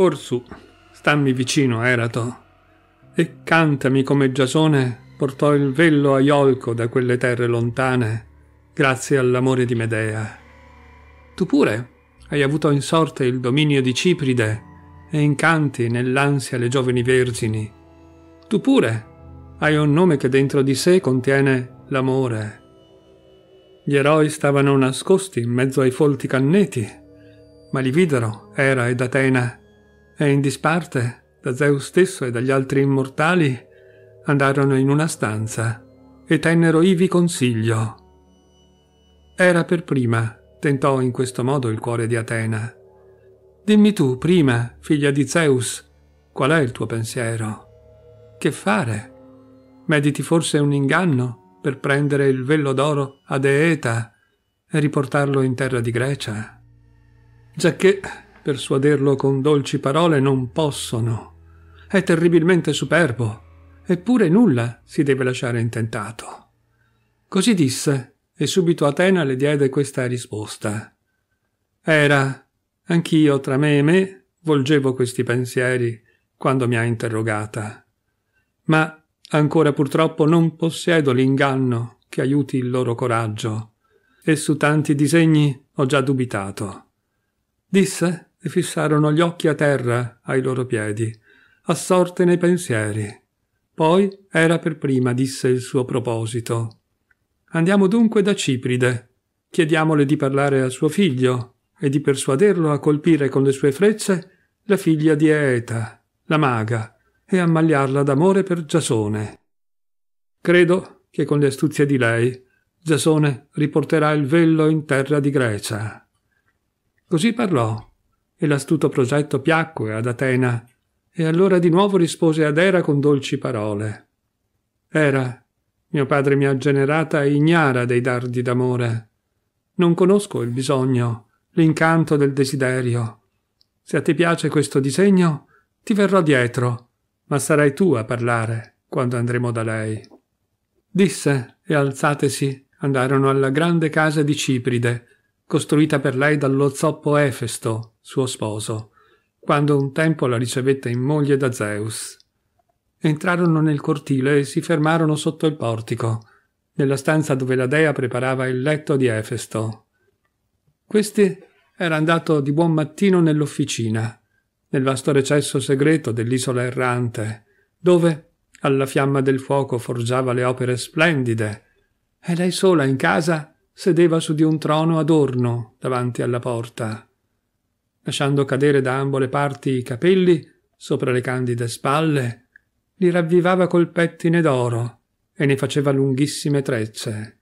Orsù, stammi vicino, Erato, e cantami come Giasone portò il vello a Iolco da quelle terre lontane, grazie all'amore di Medea. Tu pure hai avuto in sorte il dominio di Cipride e incanti nell'ansia le giovani vergini. Tu pure hai un nome che dentro di sé contiene l'amore. Gli eroi stavano nascosti in mezzo ai folti canneti, ma li videro Era ed Atena e in disparte da Zeus stesso e dagli altri immortali andarono in una stanza e tennero ivi consiglio. Era per prima, tentò in questo modo il cuore di Atena. Dimmi tu, prima, figlia di Zeus, qual è il tuo pensiero? Che fare? Mediti forse un inganno per prendere il vello d'oro ad Eeta e riportarlo in terra di Grecia? Giacché persuaderlo con dolci parole non possono. È terribilmente superbo, eppure nulla si deve lasciare intentato. Così disse, e subito Atena le diede questa risposta. Era, anch'io tra me e me, volgevo questi pensieri quando mi ha interrogata. Ma ancora purtroppo non possiedo l'inganno che aiuti il loro coraggio, e su tanti disegni ho già dubitato. Disse e fissarono gli occhi a terra ai loro piedi, assorte nei pensieri. Poi era per prima, disse il suo proposito. Andiamo dunque da Cipride, chiediamole di parlare a suo figlio e di persuaderlo a colpire con le sue frecce la figlia di Eeta, la maga, e ammagliarla d'amore per Giasone. Credo che con le astuzie di lei Giasone riporterà il vello in terra di Grecia. Così parlò e l'astuto progetto piacque ad Atena, e allora di nuovo rispose ad Era con dolci parole. Era, mio padre mi ha generata ignara dei dardi d'amore. Non conosco il bisogno, l'incanto del desiderio. Se a te piace questo disegno, ti verrò dietro, ma sarai tu a parlare quando andremo da lei. Disse, e alzatesi, andarono alla grande casa di Cipride, costruita per lei dallo zoppo Efesto, suo sposo, quando un tempo la ricevette in moglie da Zeus. Entrarono nel cortile e si fermarono sotto il portico, nella stanza dove la dea preparava il letto di Efesto. Questi era andato di buon mattino nell'officina, nel vasto recesso segreto dell'isola errante, dove alla fiamma del fuoco forgiava le opere splendide, e lei sola in casa sedeva su di un trono adorno davanti alla porta, lasciando cadere da ambo le parti i capelli sopra le candide spalle, li ravvivava col pettine d'oro e ne faceva lunghissime trecce.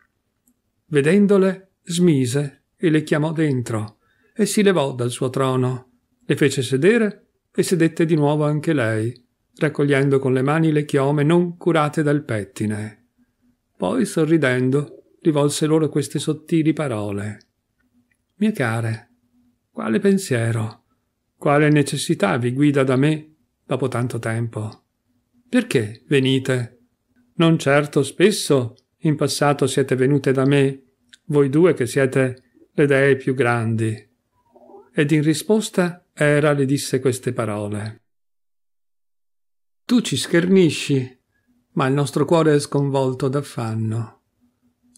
Vedendole, smise e le chiamò dentro e si levò dal suo trono, le fece sedere e sedette di nuovo anche lei, raccogliendo con le mani le chiome non curate dal pettine. Poi, sorridendo, rivolse loro queste sottili parole. Mie care, quale pensiero, quale necessità vi guida da me dopo tanto tempo? Perché venite? Non certo spesso in passato siete venute da me, voi due che siete le dee più grandi. Ed in risposta Era le disse queste parole. Tu ci schernisci, ma il nostro cuore è sconvolto d'affanno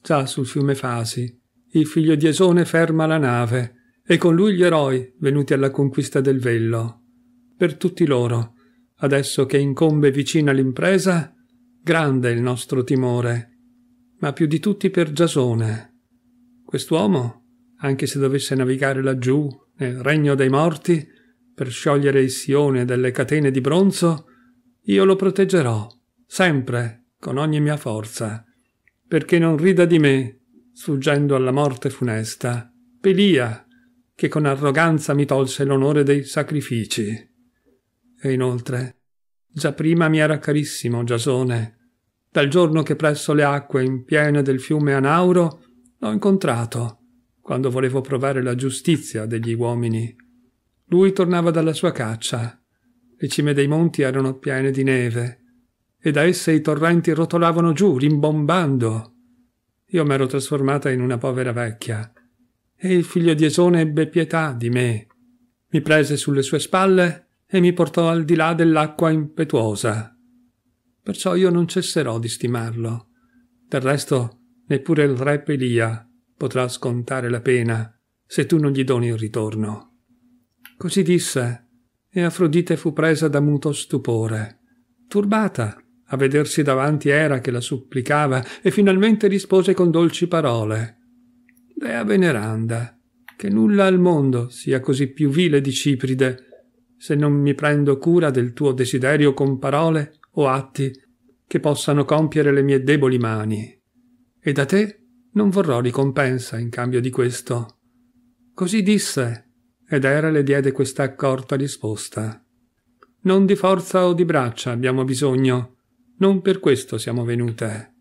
già sul fiume Fasi, il figlio di Esone ferma la nave e con lui gli eroi venuti alla conquista del Vello. Per tutti loro, adesso che incombe vicina l'impresa, grande il nostro timore, ma più di tutti per Giasone. Quest'uomo, anche se dovesse navigare laggiù, nel regno dei morti, per sciogliere il Sione dalle catene di bronzo, io lo proteggerò, sempre, con ogni mia forza perché non rida di me, sfuggendo alla morte funesta, Pelia, che con arroganza mi tolse l'onore dei sacrifici. E inoltre, già prima mi era carissimo Giasone, dal giorno che presso le acque in piene del fiume Anauro l'ho incontrato, quando volevo provare la giustizia degli uomini. Lui tornava dalla sua caccia. Le cime dei monti erano piene di neve e da esse i torrenti rotolavano giù, rimbombando. Io m'ero trasformata in una povera vecchia, e il figlio di Esone ebbe pietà di me. Mi prese sulle sue spalle e mi portò al di là dell'acqua impetuosa. Perciò io non cesserò di stimarlo. Del resto, neppure il re Pelia potrà scontare la pena se tu non gli doni il ritorno. Così disse, e Afrodite fu presa da muto stupore, turbata a vedersi davanti era che la supplicava e finalmente rispose con dolci parole. Dea veneranda, che nulla al mondo sia così più vile di Cipride, se non mi prendo cura del tuo desiderio con parole o atti che possano compiere le mie deboli mani. E da te non vorrò ricompensa in cambio di questo. Così disse, ed era le diede questa accorta risposta. Non di forza o di braccia abbiamo bisogno, non per questo siamo venute.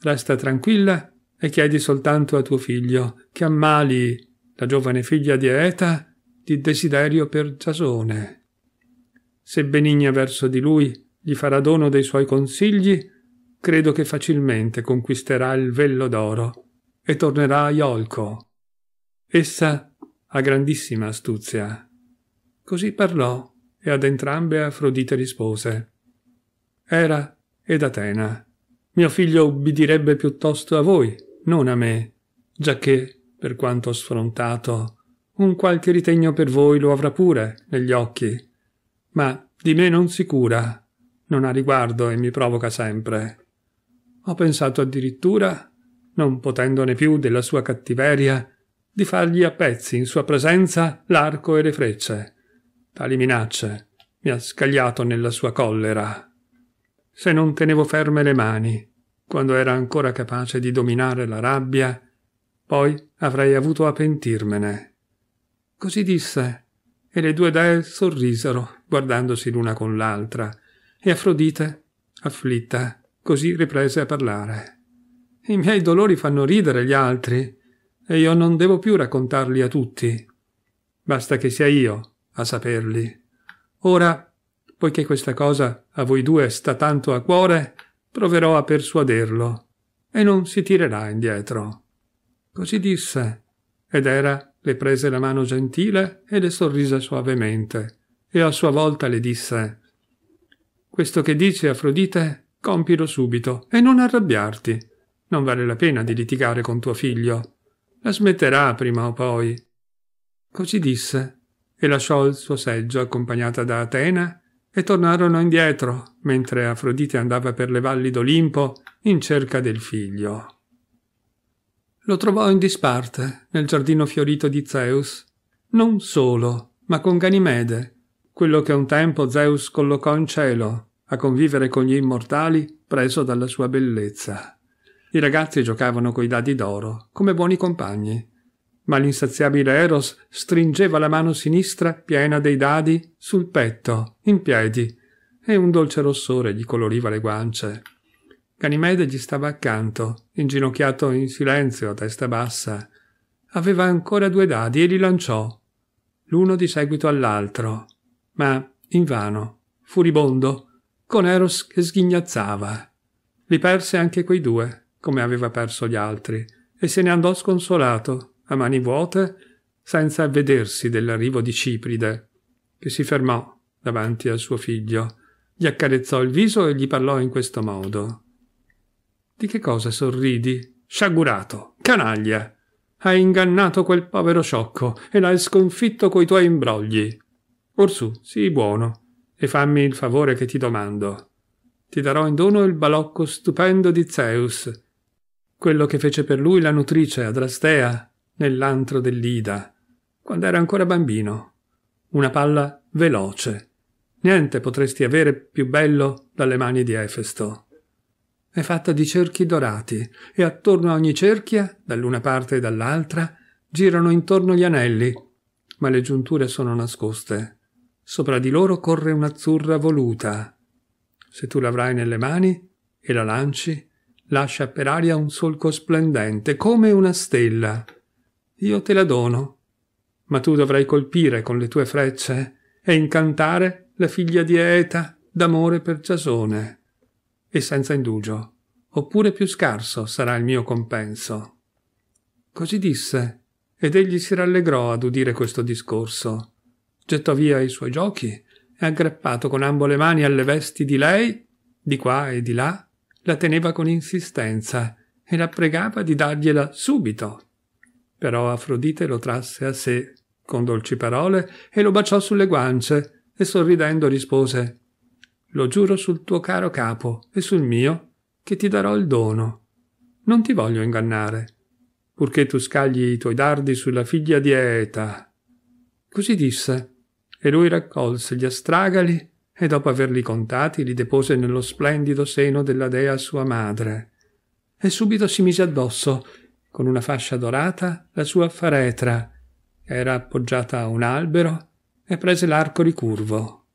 Resta tranquilla e chiedi soltanto a tuo figlio che ammali la giovane figlia di Eta di desiderio per Giasone. Se benigna verso di lui gli farà dono dei suoi consigli, credo che facilmente conquisterà il vello d'oro e tornerà a Iolco. Essa ha grandissima astuzia. Così parlò e ad entrambe Afrodite rispose. Era ed Atena. Mio figlio ubbidirebbe piuttosto a voi, non a me, giacché, per quanto sfrontato, un qualche ritegno per voi lo avrà pure negli occhi. Ma di me non si cura, non ha riguardo e mi provoca sempre. Ho pensato addirittura, non potendone più della sua cattiveria, di fargli a pezzi in sua presenza l'arco e le frecce. Tali minacce mi ha scagliato nella sua collera se non tenevo ferme le mani, quando era ancora capace di dominare la rabbia, poi avrei avuto a pentirmene. Così disse, e le due dee sorrisero, guardandosi l'una con l'altra, e Afrodite, afflitta, così riprese a parlare. I miei dolori fanno ridere gli altri, e io non devo più raccontarli a tutti. Basta che sia io a saperli. Ora Poiché questa cosa a voi due sta tanto a cuore, proverò a persuaderlo, e non si tirerà indietro. Così disse, ed era le prese la mano gentile e le sorrise suavemente, e a sua volta le disse Questo che dice Afrodite, compilo subito, e non arrabbiarti. Non vale la pena di litigare con tuo figlio. La smetterà prima o poi. Così disse, e lasciò il suo seggio accompagnata da Atena e tornarono indietro, mentre Afrodite andava per le valli d'Olimpo in cerca del figlio. Lo trovò in disparte, nel giardino fiorito di Zeus, non solo, ma con Ganimede, quello che un tempo Zeus collocò in cielo, a convivere con gli immortali preso dalla sua bellezza. I ragazzi giocavano coi dadi d'oro, come buoni compagni, ma l'insaziabile Eros stringeva la mano sinistra piena dei dadi sul petto, in piedi, e un dolce rossore gli coloriva le guance. Ganimede gli stava accanto, inginocchiato in silenzio, a testa bassa. Aveva ancora due dadi e li lanciò, l'uno di seguito all'altro, ma invano, furibondo, con Eros che sghignazzava. Li perse anche quei due, come aveva perso gli altri, e se ne andò sconsolato, a mani vuote senza avvedersi dell'arrivo di Cipride, che si fermò davanti al suo figlio, gli accarezzò il viso e gli parlò in questo modo. Di che cosa sorridi? Sciagurato, canaglia! Hai ingannato quel povero sciocco e l'hai sconfitto coi tuoi imbrogli. Orsù, sii buono e fammi il favore che ti domando. Ti darò in dono il balocco stupendo di Zeus, quello che fece per lui la nutrice Adrastea nell'antro dell'Ida, quando era ancora bambino. Una palla veloce. Niente potresti avere più bello dalle mani di Efesto. È fatta di cerchi dorati e attorno a ogni cerchia, dall'una parte e dall'altra, girano intorno gli anelli, ma le giunture sono nascoste. Sopra di loro corre un'azzurra voluta. Se tu l'avrai nelle mani e la lanci, lascia per aria un solco splendente, come una stella io te la dono, ma tu dovrai colpire con le tue frecce e incantare la figlia di Eta d'amore per Giasone. E senza indugio, oppure più scarso sarà il mio compenso. Così disse, ed egli si rallegrò ad udire questo discorso. Gettò via i suoi giochi e aggrappato con ambo le mani alle vesti di lei, di qua e di là, la teneva con insistenza e la pregava di dargliela subito però Afrodite lo trasse a sé con dolci parole e lo baciò sulle guance e sorridendo rispose Lo giuro sul tuo caro capo e sul mio che ti darò il dono. Non ti voglio ingannare, purché tu scagli i tuoi dardi sulla figlia di Eta. Così disse, e lui raccolse gli astragali e dopo averli contati li depose nello splendido seno della dea sua madre. E subito si mise addosso con una fascia dorata, la sua faretra, era appoggiata a un albero e prese l'arco ricurvo.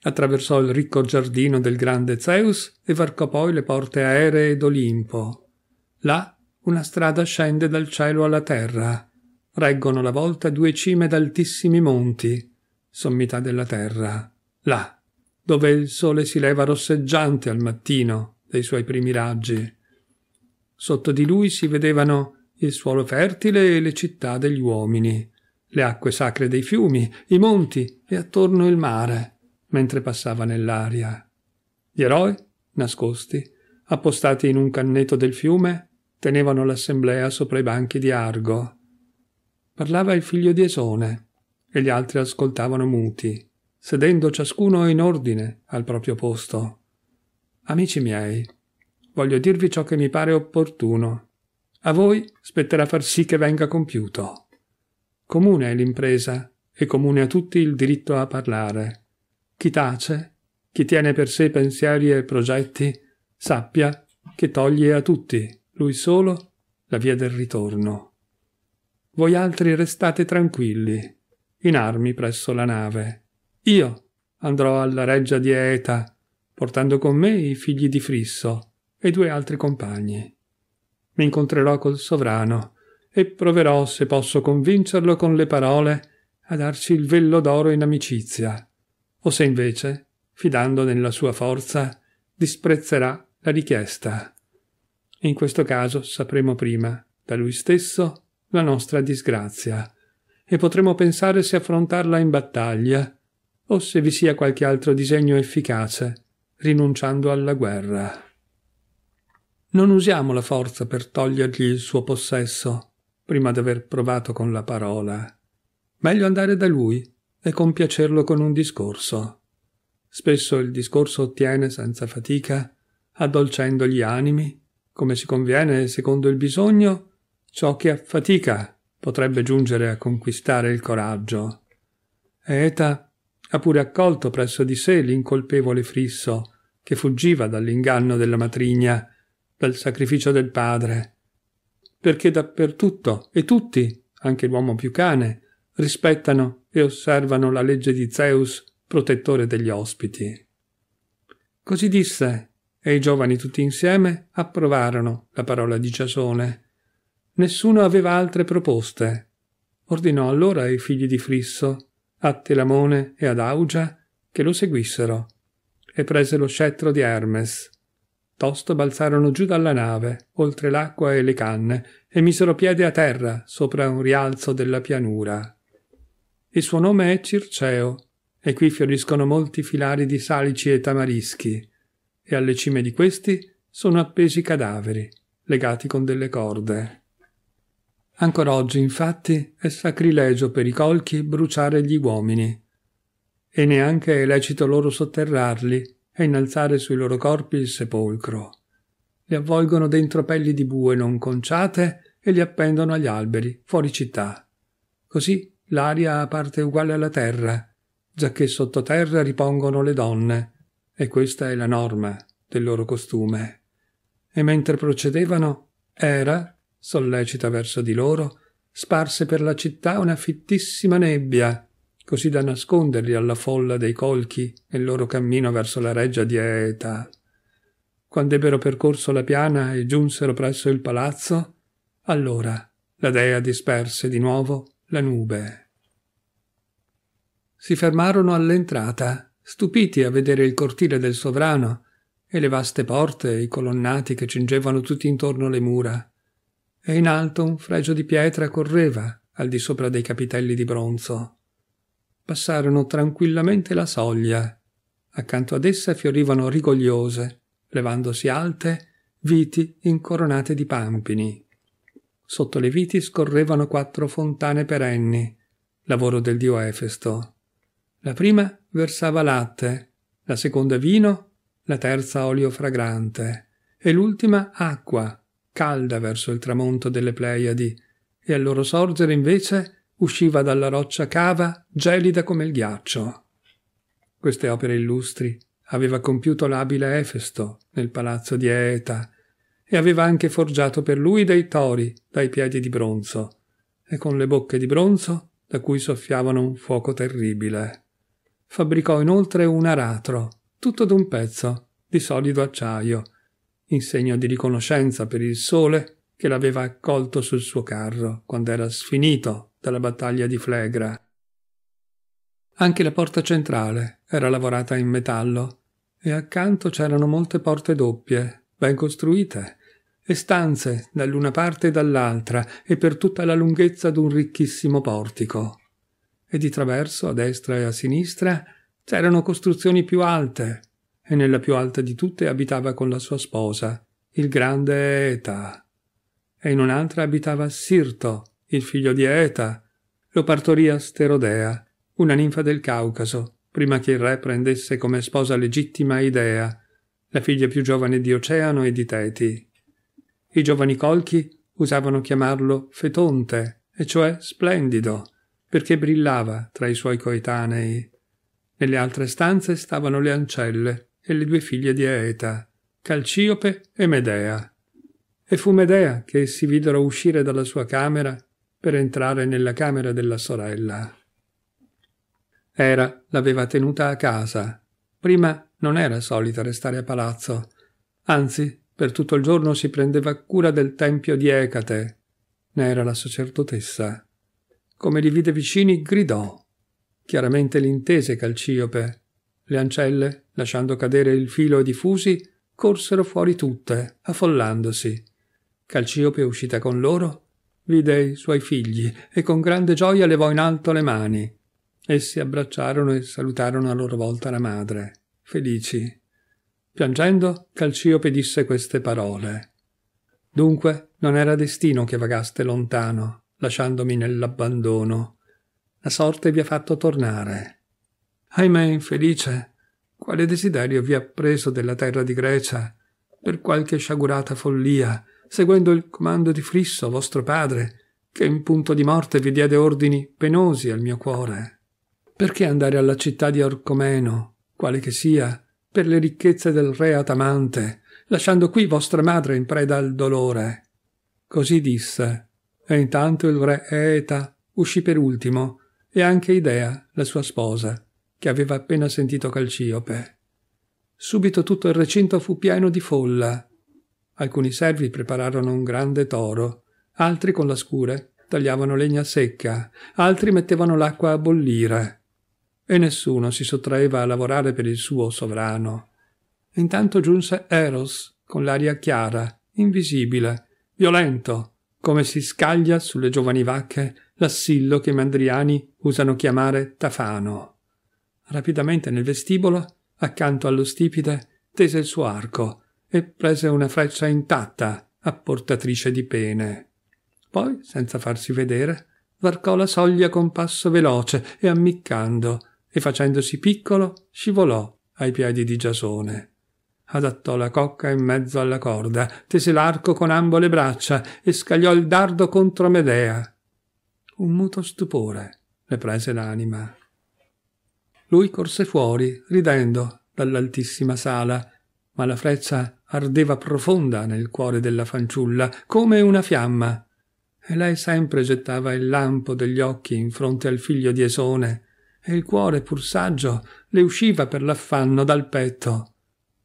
Attraversò il ricco giardino del grande Zeus e varcò poi le porte aeree d'Olimpo. Là una strada scende dal cielo alla terra. Reggono la volta due cime d'altissimi monti, sommità della terra. Là, dove il sole si leva rosseggiante al mattino dei suoi primi raggi Sotto di lui si vedevano il suolo fertile e le città degli uomini, le acque sacre dei fiumi, i monti e attorno il mare, mentre passava nell'aria. Gli eroi, nascosti, appostati in un canneto del fiume, tenevano l'assemblea sopra i banchi di Argo. Parlava il figlio di Esone, e gli altri ascoltavano muti, sedendo ciascuno in ordine al proprio posto. Amici miei, voglio dirvi ciò che mi pare opportuno. A voi spetterà far sì che venga compiuto. Comune è l'impresa e comune a tutti il diritto a parlare. Chi tace, chi tiene per sé pensieri e progetti, sappia che toglie a tutti, lui solo, la via del ritorno. Voi altri restate tranquilli, in armi presso la nave. Io andrò alla reggia di Eta, portando con me i figli di Frisso, e due altri compagni. Mi incontrerò col sovrano e proverò, se posso convincerlo con le parole, a darci il vello d'oro in amicizia, o se invece, fidando nella sua forza, disprezzerà la richiesta. In questo caso sapremo prima, da lui stesso, la nostra disgrazia, e potremo pensare se affrontarla in battaglia, o se vi sia qualche altro disegno efficace, rinunciando alla guerra. Non usiamo la forza per togliergli il suo possesso, prima d'aver provato con la parola. Meglio andare da lui e compiacerlo con un discorso. Spesso il discorso ottiene senza fatica, addolcendo gli animi, come si conviene secondo il bisogno, ciò che a fatica potrebbe giungere a conquistare il coraggio. Eta ha pure accolto presso di sé l'incolpevole Frisso, che fuggiva dall'inganno della matrigna dal sacrificio del Padre, perché dappertutto e tutti, anche l'uomo più cane, rispettano e osservano la legge di Zeus, protettore degli ospiti. Così disse, e i giovani tutti insieme approvarono la parola di Giasone. Nessuno aveva altre proposte. Ordinò allora ai figli di Frisso, a Telamone e ad Augia, che lo seguissero, e prese lo scettro di Hermes Tosto balzarono giù dalla nave, oltre l'acqua e le canne, e misero piede a terra, sopra un rialzo della pianura. Il suo nome è Circeo, e qui fioriscono molti filari di salici e tamarischi, e alle cime di questi sono appesi cadaveri, legati con delle corde. Ancora oggi, infatti, è sacrilegio per i colchi bruciare gli uomini, e neanche è lecito loro sotterrarli e innalzare sui loro corpi il sepolcro. Li avvolgono dentro pelli di bue non conciate e li appendono agli alberi, fuori città. Così l'aria parte uguale alla terra, giacché sottoterra ripongono le donne, e questa è la norma del loro costume. E mentre procedevano, era, sollecita verso di loro, sparse per la città una fittissima nebbia, così da nasconderli alla folla dei colchi nel loro cammino verso la reggia di Aeta. Quando ebbero percorso la piana e giunsero presso il palazzo, allora la dea disperse di nuovo la nube. Si fermarono all'entrata, stupiti a vedere il cortile del sovrano e le vaste porte e i colonnati che cingevano tutti intorno le mura. E in alto un fregio di pietra correva al di sopra dei capitelli di bronzo passarono tranquillamente la soglia. Accanto ad essa fiorivano rigogliose, levandosi alte, viti incoronate di pampini. Sotto le viti scorrevano quattro fontane perenni, lavoro del dio Efesto. La prima versava latte, la seconda vino, la terza olio fragrante e l'ultima acqua, calda verso il tramonto delle Pleiadi, e al loro sorgere invece usciva dalla roccia cava gelida come il ghiaccio. Queste opere illustri aveva compiuto l'abile Efesto nel palazzo di Eeta e aveva anche forgiato per lui dei tori dai piedi di bronzo e con le bocche di bronzo da cui soffiavano un fuoco terribile. Fabbricò inoltre un aratro, tutto d'un pezzo, di solido acciaio, in segno di riconoscenza per il sole che l'aveva accolto sul suo carro quando era sfinito dalla battaglia di Flegra. Anche la porta centrale era lavorata in metallo e accanto c'erano molte porte doppie, ben costruite, e stanze dall'una parte e dall'altra e per tutta la lunghezza d'un ricchissimo portico. E di traverso, a destra e a sinistra, c'erano costruzioni più alte, e nella più alta di tutte abitava con la sua sposa, il grande Eta, e in un'altra abitava Sirto, il figlio di Eta. Lo partorì a Sterodea, una ninfa del Caucaso, prima che il re prendesse come sposa legittima Idea, la figlia più giovane di Oceano e di Teti. I giovani colchi usavano chiamarlo Fetonte, e cioè splendido, perché brillava tra i suoi coetanei. Nelle altre stanze stavano le ancelle e le due figlie di Aeta, Calciope e Medea. E fu Medea che si videro uscire dalla sua camera per entrare nella camera della sorella. Era l'aveva tenuta a casa. Prima non era solita restare a palazzo, anzi, per tutto il giorno si prendeva cura del tempio di Ecate. Ne era la sacerdotessa. Come li vide vicini, gridò. Chiaramente l'intese Calciope. Le ancelle, lasciando cadere il filo e fusi, corsero fuori tutte, affollandosi. Calciope uscita con loro, vide i suoi figli e con grande gioia levò in alto le mani. Essi abbracciarono e salutarono a loro volta la madre, felici. Piangendo, Calciope disse queste parole. Dunque, non era destino che vagaste lontano, lasciandomi nell'abbandono. La sorte vi ha fatto tornare. Ahimè, infelice, quale desiderio vi ha preso della terra di Grecia, per qualche sciagurata follia, seguendo il comando di Frisso, vostro padre, che in punto di morte vi diede ordini penosi al mio cuore. Perché andare alla città di Orcomeno, quale che sia, per le ricchezze del re Atamante, lasciando qui vostra madre in preda al dolore? Così disse, e intanto il re Eta uscì per ultimo, e anche Idea, la sua sposa, che aveva appena sentito Calciope. Subito tutto il recinto fu pieno di folla, Alcuni servi prepararono un grande toro, altri con la scure tagliavano legna secca, altri mettevano l'acqua a bollire. E nessuno si sottraeva a lavorare per il suo sovrano. Intanto giunse Eros, con l'aria chiara, invisibile, violento, come si scaglia sulle giovani vacche l'assillo che i mandriani usano chiamare tafano. Rapidamente nel vestibolo, accanto allo stipite, tese il suo arco, e prese una freccia intatta, apportatrice di pene. Poi, senza farsi vedere, varcò la soglia con passo veloce e ammiccando, e facendosi piccolo, scivolò ai piedi di Giasone. Adattò la cocca in mezzo alla corda, tese l'arco con ambo le braccia e scagliò il dardo contro Medea. Un muto stupore le prese l'anima. Lui corse fuori, ridendo, dall'altissima sala, ma la freccia ardeva profonda nel cuore della fanciulla come una fiamma e lei sempre gettava il lampo degli occhi in fronte al figlio di Esone e il cuore pur saggio le usciva per l'affanno dal petto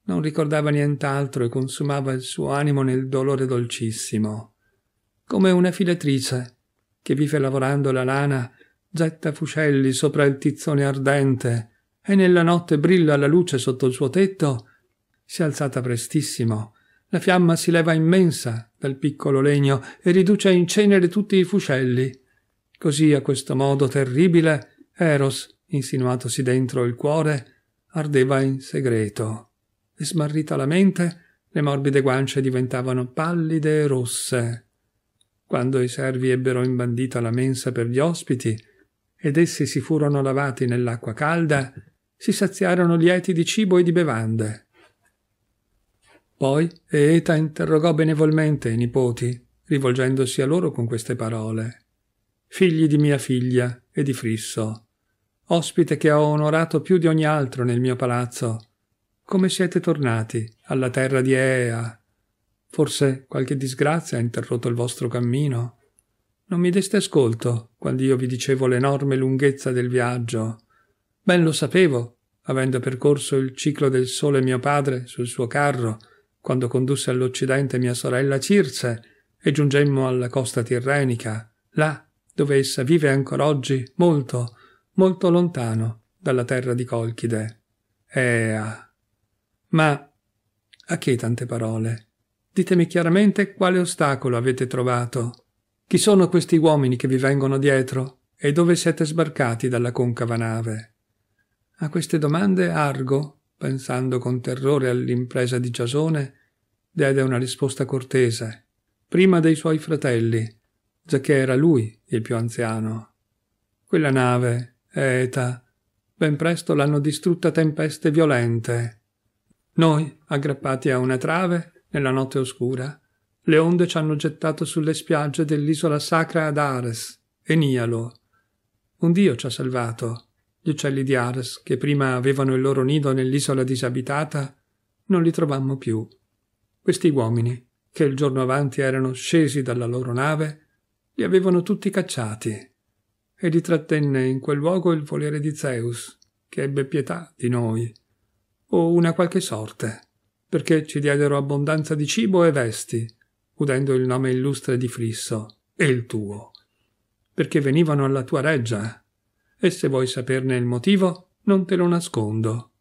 non ricordava nient'altro e consumava il suo animo nel dolore dolcissimo come una filatrice che vive lavorando la lana getta fuscelli sopra il tizzone ardente e nella notte brilla la luce sotto il suo tetto si è alzata prestissimo. La fiamma si leva immensa dal piccolo legno e riduce in cenere tutti i fuscelli. Così a questo modo terribile Eros, insinuatosi dentro il cuore, ardeva in segreto. E smarrita la mente, le morbide guance diventavano pallide e rosse. Quando i servi ebbero imbandita la mensa per gli ospiti, ed essi si furono lavati nell'acqua calda, si saziarono lieti di cibo e di bevande. Poi Eeta interrogò benevolmente i nipoti, rivolgendosi a loro con queste parole. Figli di mia figlia e di Frisso, ospite che ho onorato più di ogni altro nel mio palazzo, come siete tornati alla terra di Ea? Forse qualche disgrazia ha interrotto il vostro cammino? Non mi deste ascolto quando io vi dicevo l'enorme lunghezza del viaggio. Ben lo sapevo, avendo percorso il ciclo del sole mio padre sul suo carro, quando condusse all'Occidente mia sorella Circe e giungemmo alla costa tirrenica, là dove essa vive ancora oggi molto, molto lontano dalla terra di Colchide. Ea. Ma a che tante parole? Ditemi chiaramente quale ostacolo avete trovato. Chi sono questi uomini che vi vengono dietro e dove siete sbarcati dalla concava nave? A queste domande Argo, Pensando con terrore all'impresa di Giasone, diede una risposta cortese, prima dei suoi fratelli, giacché era lui il più anziano. Quella nave, Eta, ben presto l'hanno distrutta tempeste violente. Noi, aggrappati a una trave, nella notte oscura, le onde ci hanno gettato sulle spiagge dell'isola sacra ad Ares, Enialo. Un dio ci ha salvato, gli uccelli di Ars, che prima avevano il loro nido nell'isola disabitata, non li trovammo più. Questi uomini, che il giorno avanti erano scesi dalla loro nave, li avevano tutti cacciati, e li trattenne in quel luogo il volere di Zeus, che ebbe pietà di noi, o una qualche sorte, perché ci diedero abbondanza di cibo e vesti, udendo il nome illustre di Frisso, e il tuo, perché venivano alla tua reggia, e se vuoi saperne il motivo, non te lo nascondo.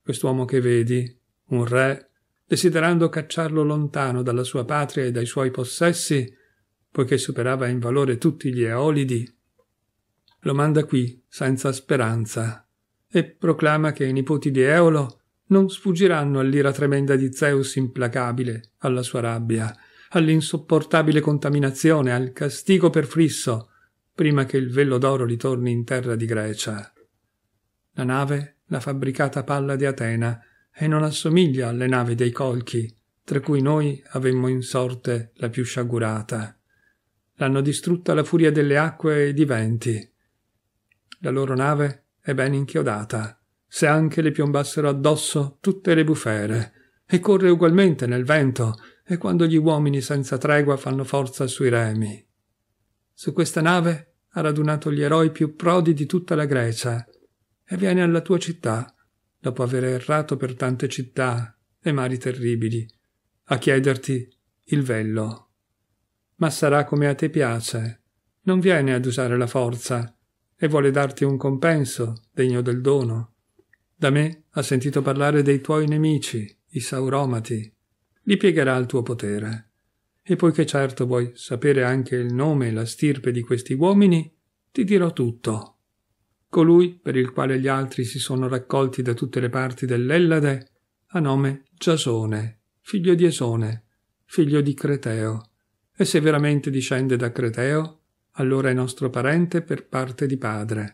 Quest'uomo che vedi, un re, desiderando cacciarlo lontano dalla sua patria e dai suoi possessi, poiché superava in valore tutti gli eolidi, lo manda qui senza speranza e proclama che i nipoti di Eolo non sfuggiranno all'ira tremenda di Zeus implacabile, alla sua rabbia, all'insopportabile contaminazione, al castigo per Frisso, prima che il vello d'oro ritorni in terra di Grecia. La nave l'ha fabbricata Palla di Atena e non assomiglia alle navi dei colchi, tra cui noi avemmo in sorte la più sciagurata. L'hanno distrutta la furia delle acque e di venti. La loro nave è ben inchiodata, se anche le piombassero addosso tutte le bufere, e corre ugualmente nel vento, e quando gli uomini senza tregua fanno forza sui remi. Su questa nave ha radunato gli eroi più prodi di tutta la Grecia e viene alla tua città, dopo aver errato per tante città e mari terribili, a chiederti il vello. Ma sarà come a te piace, non viene ad usare la forza e vuole darti un compenso degno del dono. Da me ha sentito parlare dei tuoi nemici, i sauromati, li piegherà al tuo potere. E poiché certo vuoi sapere anche il nome e la stirpe di questi uomini, ti dirò tutto. Colui per il quale gli altri si sono raccolti da tutte le parti dell'Ellade ha nome Giasone, figlio di Esone, figlio di Creteo. E se veramente discende da Creteo, allora è nostro parente per parte di padre.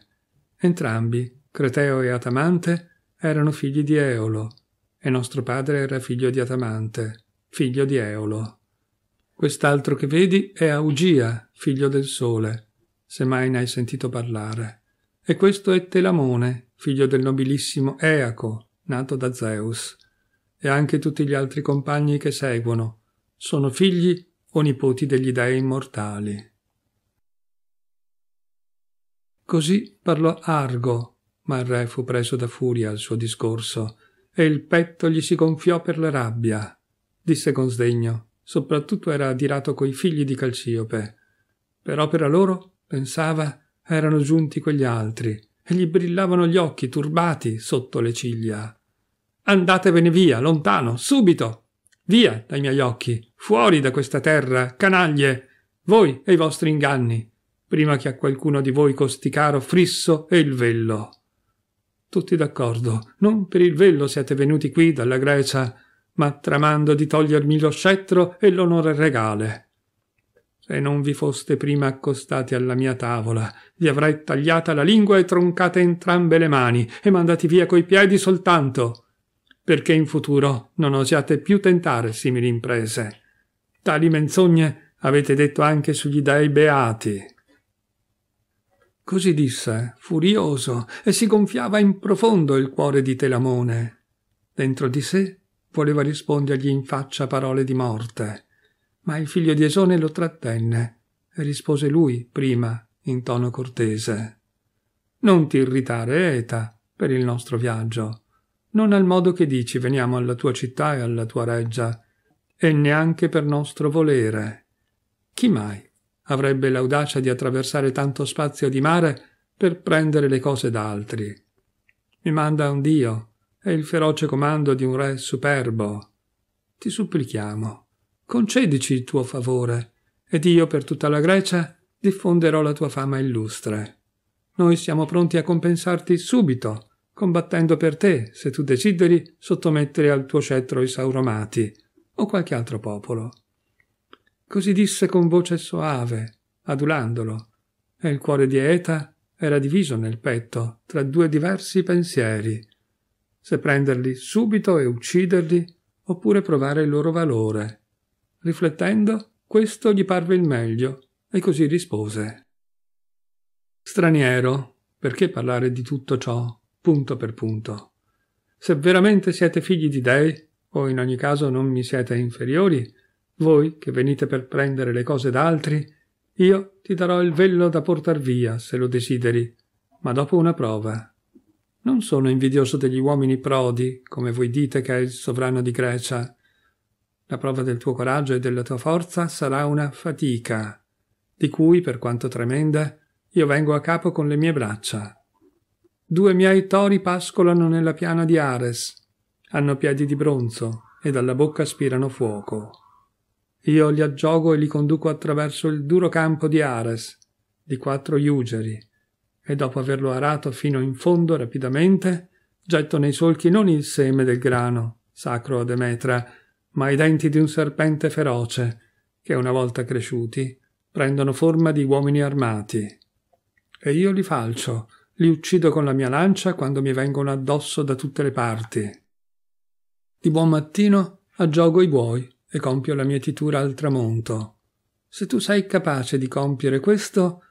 Entrambi, Creteo e Atamante, erano figli di Eolo, e nostro padre era figlio di Atamante, figlio di Eolo. Quest'altro che vedi è Augia, figlio del sole, se mai ne hai sentito parlare. E questo è Telamone, figlio del nobilissimo Eaco, nato da Zeus. E anche tutti gli altri compagni che seguono sono figli o nipoti degli dei immortali. Così parlò Argo, ma il re fu preso da furia al suo discorso, e il petto gli si gonfiò per la rabbia. Disse con sdegno soprattutto era adirato coi figli di Calciope. Per opera loro, pensava, erano giunti quegli altri, e gli brillavano gli occhi turbati sotto le ciglia. Andatevene via, lontano, subito! Via dai miei occhi, fuori da questa terra, canaglie, voi e i vostri inganni, prima che a qualcuno di voi costi caro Frisso e il vello. Tutti d'accordo, non per il vello siete venuti qui dalla Grecia, ma tramando di togliermi lo scettro e l'onore regale. Se non vi foste prima accostati alla mia tavola, vi avrei tagliata la lingua e troncate entrambe le mani e mandati via coi piedi soltanto, perché in futuro non osiate più tentare simili imprese. Tali menzogne avete detto anche sugli dei beati. Così disse, furioso, e si gonfiava in profondo il cuore di Telamone. Dentro di sé voleva rispondergli in faccia parole di morte. Ma il figlio di Esone lo trattenne e rispose lui prima in tono cortese. Non ti irritare, Eta, per il nostro viaggio. Non al modo che dici veniamo alla tua città e alla tua reggia, e neanche per nostro volere. Chi mai avrebbe l'audacia di attraversare tanto spazio di mare per prendere le cose d'altri? Mi manda un Dio e il feroce comando di un re superbo. Ti supplichiamo, concedici il tuo favore, ed io per tutta la Grecia diffonderò la tua fama illustre. Noi siamo pronti a compensarti subito, combattendo per te, se tu desideri sottomettere al tuo scettro i sauromati o qualche altro popolo. Così disse con voce soave, adulandolo, e il cuore di Eta era diviso nel petto tra due diversi pensieri se prenderli subito e ucciderli, oppure provare il loro valore. Riflettendo, questo gli parve il meglio, e così rispose. Straniero, perché parlare di tutto ciò, punto per punto? Se veramente siete figli di dei, o in ogni caso non mi siete inferiori, voi che venite per prendere le cose d'altri, io ti darò il vello da portar via, se lo desideri, ma dopo una prova. Non sono invidioso degli uomini prodi, come voi dite che è il sovrano di Grecia. La prova del tuo coraggio e della tua forza sarà una fatica, di cui, per quanto tremenda, io vengo a capo con le mie braccia. Due miei tori pascolano nella piana di Ares, hanno piedi di bronzo e dalla bocca spirano fuoco. Io li aggiogo e li conduco attraverso il duro campo di Ares, di quattro iugeri, e dopo averlo arato fino in fondo rapidamente, getto nei solchi non il seme del grano, sacro a Demetra, ma i denti di un serpente feroce, che una volta cresciuti prendono forma di uomini armati. E io li falcio, li uccido con la mia lancia quando mi vengono addosso da tutte le parti. Di buon mattino aggiogo i buoi e compio la mietitura al tramonto. Se tu sei capace di compiere questo,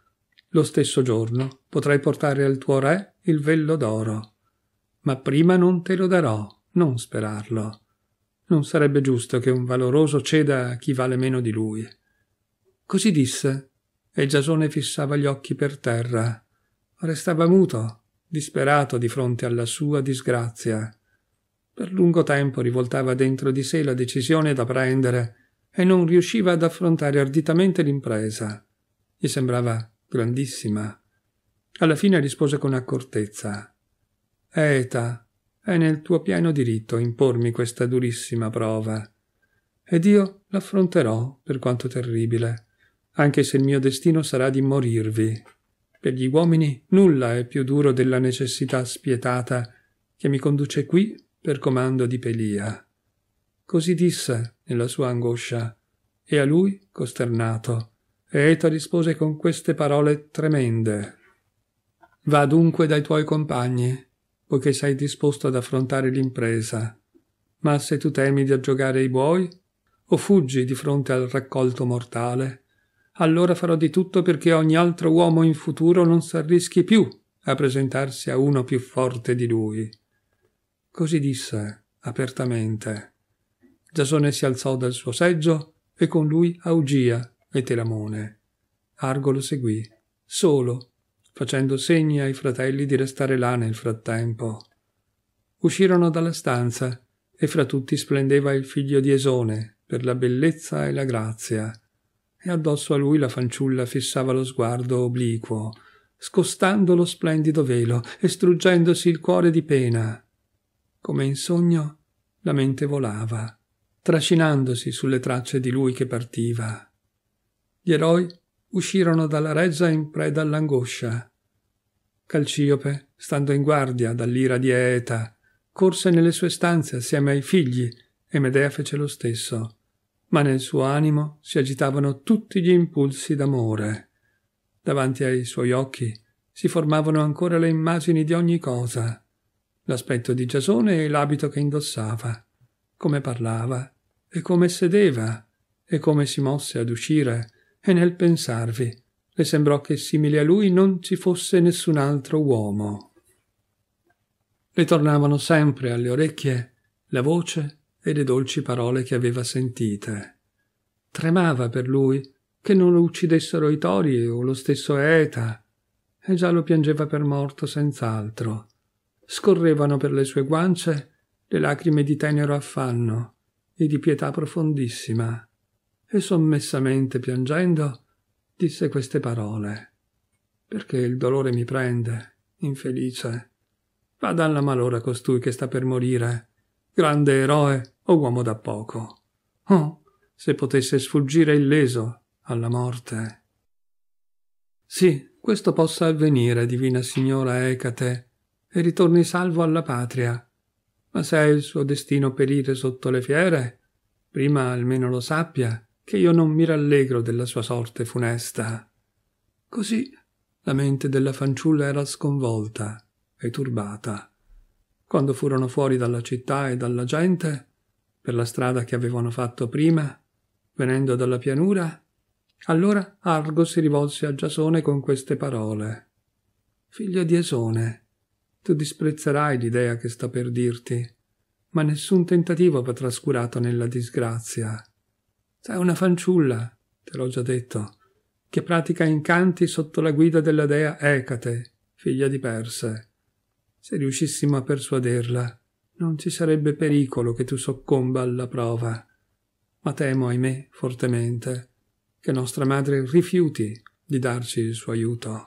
lo stesso giorno potrai portare al tuo re il vello d'oro. Ma prima non te lo darò, non sperarlo. Non sarebbe giusto che un valoroso ceda a chi vale meno di lui. Così disse, e Giasone fissava gli occhi per terra. Restava muto, disperato di fronte alla sua disgrazia. Per lungo tempo rivoltava dentro di sé la decisione da prendere e non riusciva ad affrontare arditamente l'impresa. Gli sembrava grandissima. Alla fine rispose con accortezza. Eh, Eta, è nel tuo pieno diritto impormi questa durissima prova. Ed io l'affronterò, per quanto terribile, anche se il mio destino sarà di morirvi. Per gli uomini nulla è più duro della necessità spietata che mi conduce qui per comando di Pelia. Così disse nella sua angoscia, e a lui, costernato, e Eta rispose con queste parole tremende. Va dunque dai tuoi compagni, poiché sei disposto ad affrontare l'impresa. Ma se tu temi di aggiogare i buoi, o fuggi di fronte al raccolto mortale, allora farò di tutto perché ogni altro uomo in futuro non s'arrischi più a presentarsi a uno più forte di lui. Così disse apertamente. Giasone si alzò dal suo seggio e con lui Augia, e Telamone. Argo lo seguì, solo, facendo segni ai fratelli di restare là nel frattempo. Uscirono dalla stanza e fra tutti splendeva il figlio di Esone per la bellezza e la grazia, e addosso a lui la fanciulla fissava lo sguardo obliquo, scostando lo splendido velo e struggendosi il cuore di pena. Come in sogno, la mente volava, trascinandosi sulle tracce di lui che partiva. Gli eroi uscirono dalla reggia in preda all'angoscia. Calciope, stando in guardia dall'ira di Aeta, corse nelle sue stanze assieme ai figli e Medea fece lo stesso, ma nel suo animo si agitavano tutti gli impulsi d'amore. Davanti ai suoi occhi si formavano ancora le immagini di ogni cosa, l'aspetto di Giasone e l'abito che indossava, come parlava e come sedeva e come si mosse ad uscire e nel pensarvi le sembrò che simile a lui non ci fosse nessun altro uomo. Le tornavano sempre alle orecchie la voce e le dolci parole che aveva sentite. Tremava per lui che non lo uccidessero i tori o lo stesso Eta, e già lo piangeva per morto senz'altro. Scorrevano per le sue guance le lacrime di tenero affanno e di pietà profondissima e sommessamente piangendo disse queste parole. Perché il dolore mi prende, infelice. Vada alla malora costui che sta per morire, grande eroe o uomo da poco. Oh, se potesse sfuggire illeso alla morte. Sì, questo possa avvenire, divina signora Ecate, e ritorni salvo alla patria. Ma se è il suo destino perire sotto le fiere, prima almeno lo sappia che io non mi rallegro della sua sorte funesta. Così la mente della fanciulla era sconvolta e turbata. Quando furono fuori dalla città e dalla gente, per la strada che avevano fatto prima, venendo dalla pianura, allora Argo si rivolse a Giasone con queste parole. Figlia di Esone, tu disprezzerai l'idea che sto per dirti, ma nessun tentativo va trascurato nella disgrazia. Sai, una fanciulla, te l'ho già detto, che pratica incanti sotto la guida della dea Ecate, figlia di Perse. Se riuscissimo a persuaderla, non ci sarebbe pericolo che tu soccomba alla prova. Ma temo, ahimè, fortemente, che nostra madre rifiuti di darci il suo aiuto.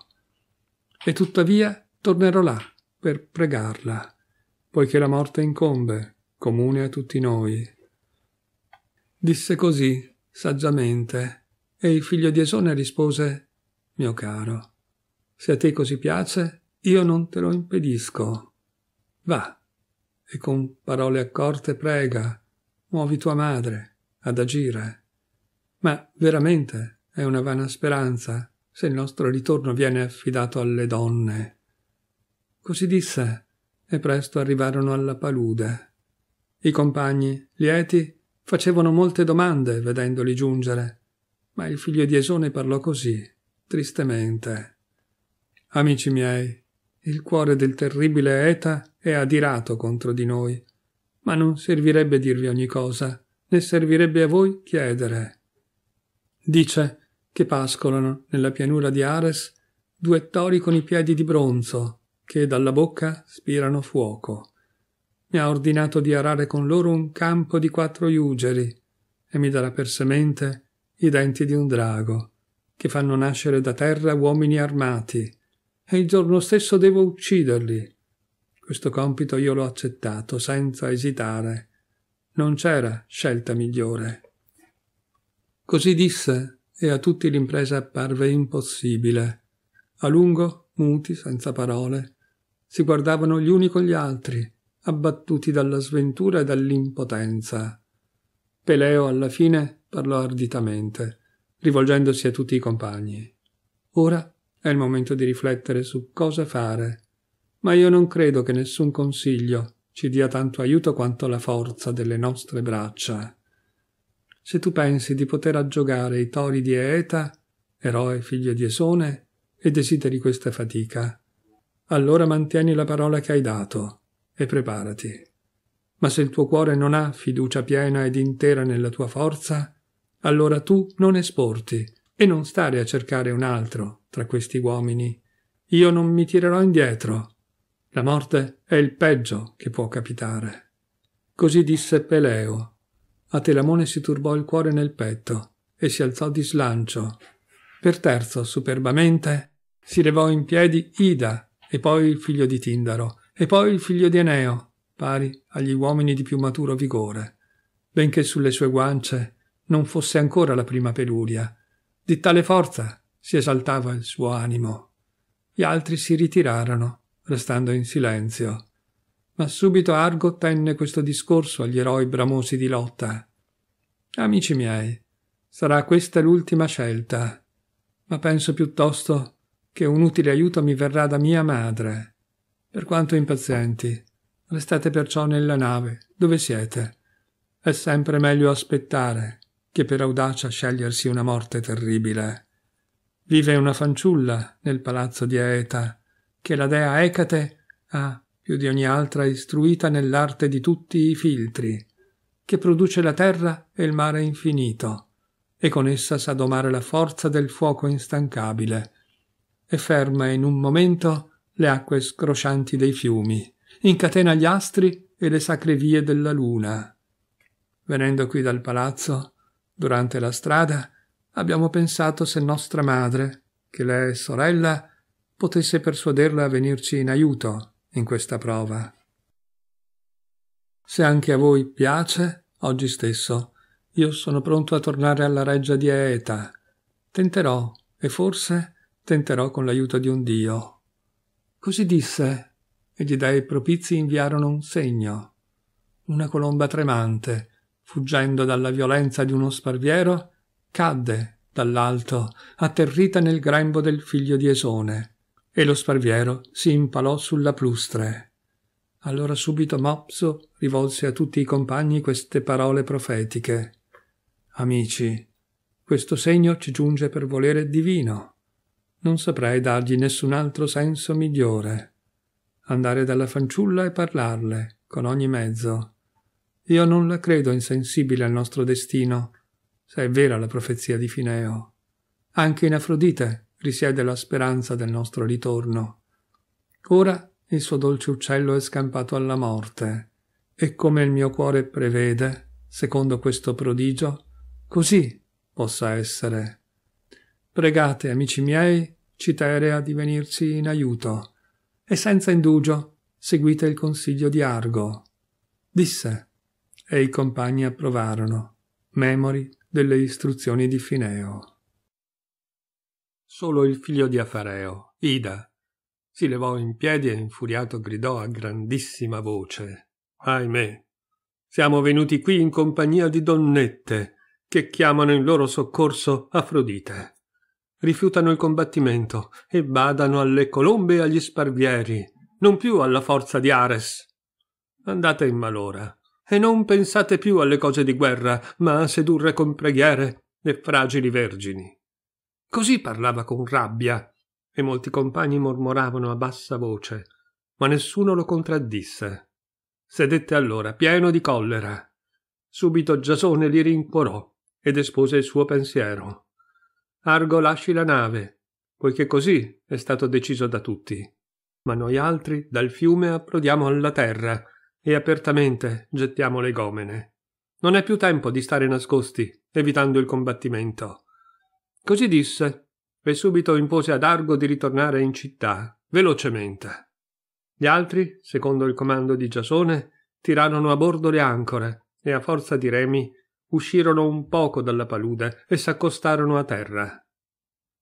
E tuttavia tornerò là per pregarla, poiché la morte incombe, comune a tutti noi, Disse così, saggiamente, e il figlio di Esone rispose Mio caro, se a te così piace, io non te lo impedisco. Va, e con parole accorte prega, muovi tua madre ad agire. Ma veramente è una vana speranza se il nostro ritorno viene affidato alle donne. Così disse, e presto arrivarono alla palude. I compagni, lieti, Facevano molte domande vedendoli giungere, ma il figlio di Esone parlò così, tristemente. Amici miei, il cuore del terribile Eta è adirato contro di noi, ma non servirebbe dirvi ogni cosa, né servirebbe a voi chiedere. Dice che pascolano nella pianura di Ares due tori con i piedi di bronzo, che dalla bocca spirano fuoco mi ha ordinato di arare con loro un campo di quattro iugeri e mi darà per semente i denti di un drago, che fanno nascere da terra uomini armati, e il giorno stesso devo ucciderli. Questo compito io l'ho accettato senza esitare. Non c'era scelta migliore. Così disse, e a tutti l'impresa apparve impossibile. A lungo, muti, senza parole, si guardavano gli uni con gli altri, abbattuti dalla sventura e dall'impotenza. Peleo alla fine parlò arditamente, rivolgendosi a tutti i compagni. Ora è il momento di riflettere su cosa fare, ma io non credo che nessun consiglio ci dia tanto aiuto quanto la forza delle nostre braccia. Se tu pensi di poter aggiogare i tori di Eeta, eroe figlio di Esone, e desideri questa fatica, allora mantieni la parola che hai dato e preparati. Ma se il tuo cuore non ha fiducia piena ed intera nella tua forza, allora tu non esporti e non stare a cercare un altro tra questi uomini. Io non mi tirerò indietro. La morte è il peggio che può capitare. Così disse Peleo. A Telamone si turbò il cuore nel petto e si alzò di slancio. Per terzo, superbamente, si levò in piedi Ida e poi il figlio di Tindaro e poi il figlio di Eneo, pari agli uomini di più maturo vigore, benché sulle sue guance non fosse ancora la prima peluria, di tale forza si esaltava il suo animo. Gli altri si ritirarono, restando in silenzio. Ma subito Argo tenne questo discorso agli eroi bramosi di lotta. Amici miei, sarà questa l'ultima scelta, ma penso piuttosto che un utile aiuto mi verrà da mia madre. Per quanto impazienti, restate perciò nella nave, dove siete. È sempre meglio aspettare che per audacia scegliersi una morte terribile. Vive una fanciulla nel palazzo di Aeta, che la dea Ecate ha più di ogni altra istruita nell'arte di tutti i filtri, che produce la terra e il mare infinito, e con essa sa domare la forza del fuoco instancabile, e ferma in un momento le acque scroscianti dei fiumi, incatena gli astri e le sacre vie della luna. Venendo qui dal palazzo, durante la strada, abbiamo pensato se nostra madre, che le è sorella, potesse persuaderla a venirci in aiuto in questa prova. Se anche a voi piace, oggi stesso, io sono pronto a tornare alla reggia di Aeta. Tenterò, e forse tenterò con l'aiuto di un dio, Così disse, e gli dei propizi inviarono un segno. Una colomba tremante, fuggendo dalla violenza di uno sparviero, cadde dall'alto, atterrita nel grembo del figlio di Esone, e lo sparviero si impalò sulla plustre. Allora subito Mopso rivolse a tutti i compagni queste parole profetiche. Amici, questo segno ci giunge per volere divino non saprei dargli nessun altro senso migliore. Andare dalla fanciulla e parlarle, con ogni mezzo. Io non la credo insensibile al nostro destino, se è vera la profezia di Fineo. Anche in Afrodite risiede la speranza del nostro ritorno. Ora il suo dolce uccello è scampato alla morte, e come il mio cuore prevede, secondo questo prodigio, così possa essere. Pregate, amici miei, Citerea di venirci in aiuto, e senza indugio seguite il consiglio di Argo. Disse, e i compagni approvarono, memori delle istruzioni di Fineo. Solo il figlio di Afareo, Ida, si levò in piedi e infuriato gridò a grandissima voce Ahimè, siamo venuti qui in compagnia di donnette che chiamano in loro soccorso Afrodite rifiutano il combattimento e badano alle colombe e agli sparvieri, non più alla forza di Ares. Andate in malora e non pensate più alle cose di guerra, ma a sedurre con preghiere le fragili vergini. Così parlava con rabbia e molti compagni mormoravano a bassa voce, ma nessuno lo contraddisse. Sedette allora pieno di collera. Subito Giasone li rincuorò ed espose il suo pensiero. Argo lasci la nave, poiché così è stato deciso da tutti. Ma noi altri dal fiume approdiamo alla terra e apertamente gettiamo le gomene. Non è più tempo di stare nascosti, evitando il combattimento. Così disse, e subito impose ad Argo di ritornare in città, velocemente. Gli altri, secondo il comando di Giasone, tirarono a bordo le ancore e a forza di remi uscirono un poco dalla palude e s'accostarono a terra.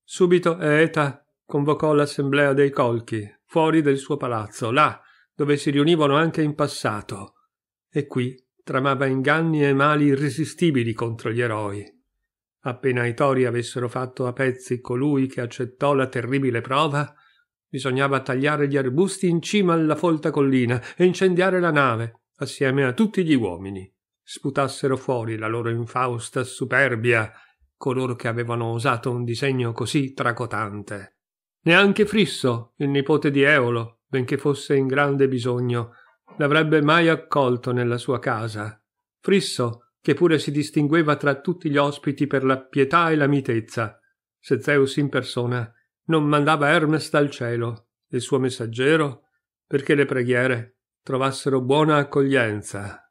Subito Eeta convocò l'assemblea dei colchi, fuori del suo palazzo, là, dove si riunivano anche in passato, e qui tramava inganni e mali irresistibili contro gli eroi. Appena i tori avessero fatto a pezzi colui che accettò la terribile prova, bisognava tagliare gli arbusti in cima alla folta collina e incendiare la nave, assieme a tutti gli uomini sputassero fuori la loro infausta superbia coloro che avevano osato un disegno così tracotante. Neanche Frisso, il nipote di Eolo, benché fosse in grande bisogno, l'avrebbe mai accolto nella sua casa. Frisso, che pure si distingueva tra tutti gli ospiti per la pietà e la mitezza, se Zeus in persona non mandava Hermes dal cielo, il suo messaggero, perché le preghiere trovassero buona accoglienza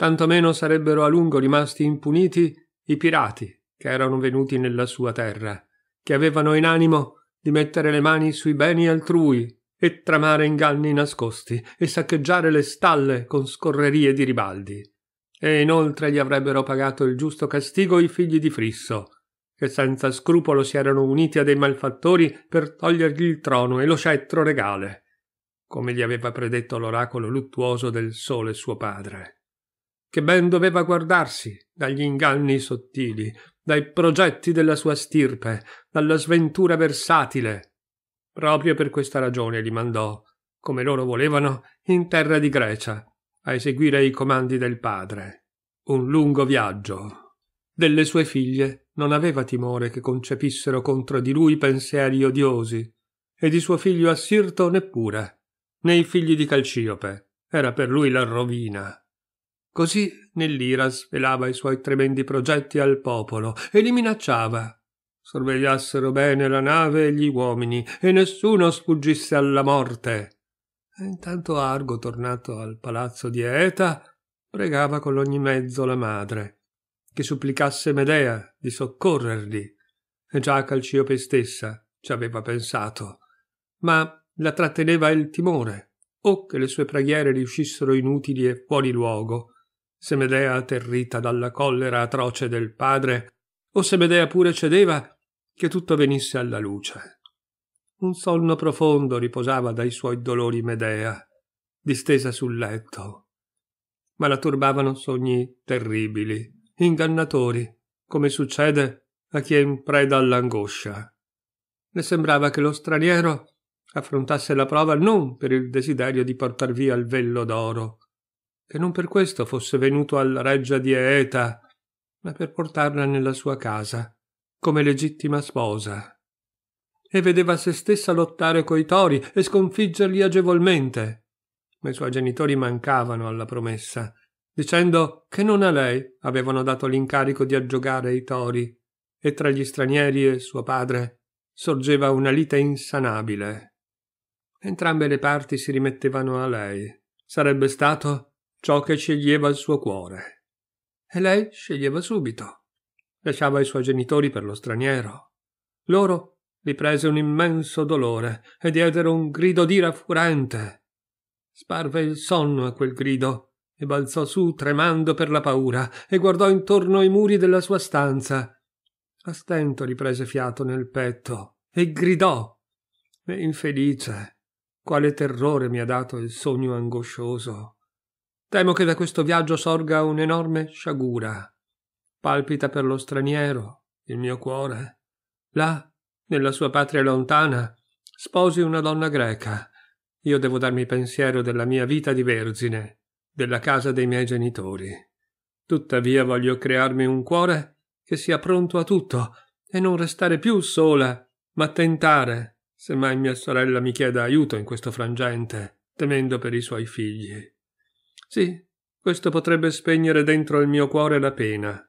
tantomeno sarebbero a lungo rimasti impuniti i pirati che erano venuti nella sua terra, che avevano in animo di mettere le mani sui beni altrui e tramare inganni nascosti e saccheggiare le stalle con scorrerie di ribaldi. E inoltre gli avrebbero pagato il giusto castigo i figli di Frisso, che senza scrupolo si erano uniti a dei malfattori per togliergli il trono e lo scettro regale, come gli aveva predetto l'oracolo luttuoso del sole suo padre che ben doveva guardarsi dagli inganni sottili, dai progetti della sua stirpe, dalla sventura versatile. Proprio per questa ragione li mandò, come loro volevano, in terra di Grecia, a eseguire i comandi del padre. Un lungo viaggio. Delle sue figlie non aveva timore che concepissero contro di lui pensieri odiosi, e di suo figlio Assirto neppure, né i figli di Calciope. Era per lui la rovina. Così Nell'ira svelava i suoi tremendi progetti al popolo e li minacciava. Sorvegliassero bene la nave e gli uomini e nessuno sfuggisse alla morte. E intanto Argo, tornato al palazzo di Eta, pregava con ogni mezzo la madre, che supplicasse Medea di soccorrerli. E già Calciope stessa ci aveva pensato, ma la tratteneva il timore, o che le sue preghiere riuscissero inutili e fuori luogo, se Medea atterrita dalla collera atroce del padre, o se Medea pure cedeva che tutto venisse alla luce. Un sonno profondo riposava dai suoi dolori Medea, distesa sul letto, ma la turbavano sogni terribili, ingannatori, come succede a chi è in preda all'angoscia. Le sembrava che lo straniero affrontasse la prova non per il desiderio di portar via il vello d'oro, che non per questo fosse venuto al reggia di Eeta, ma per portarla nella sua casa, come legittima sposa. E vedeva se stessa lottare coi tori e sconfiggerli agevolmente. Ma i suoi genitori mancavano alla promessa, dicendo che non a lei avevano dato l'incarico di aggiogare i tori, e tra gli stranieri e suo padre sorgeva una lite insanabile. Entrambe le parti si rimettevano a lei. Sarebbe stato ciò che sceglieva il suo cuore. E lei sceglieva subito. Lasciava i suoi genitori per lo straniero. Loro li prese un immenso dolore e diedero un grido d'ira furente. Sparve il sonno a quel grido e balzò su tremando per la paura e guardò intorno ai muri della sua stanza. A stento riprese fiato nel petto e gridò. E infelice, quale terrore mi ha dato il sogno angoscioso. Temo che da questo viaggio sorga un'enorme sciagura. Palpita per lo straniero il mio cuore. Là, nella sua patria lontana, sposi una donna greca. Io devo darmi pensiero della mia vita di vergine, della casa dei miei genitori. Tuttavia voglio crearmi un cuore che sia pronto a tutto e non restare più sola, ma tentare, se mai mia sorella mi chieda aiuto in questo frangente, temendo per i suoi figli. Sì, questo potrebbe spegnere dentro il mio cuore la pena.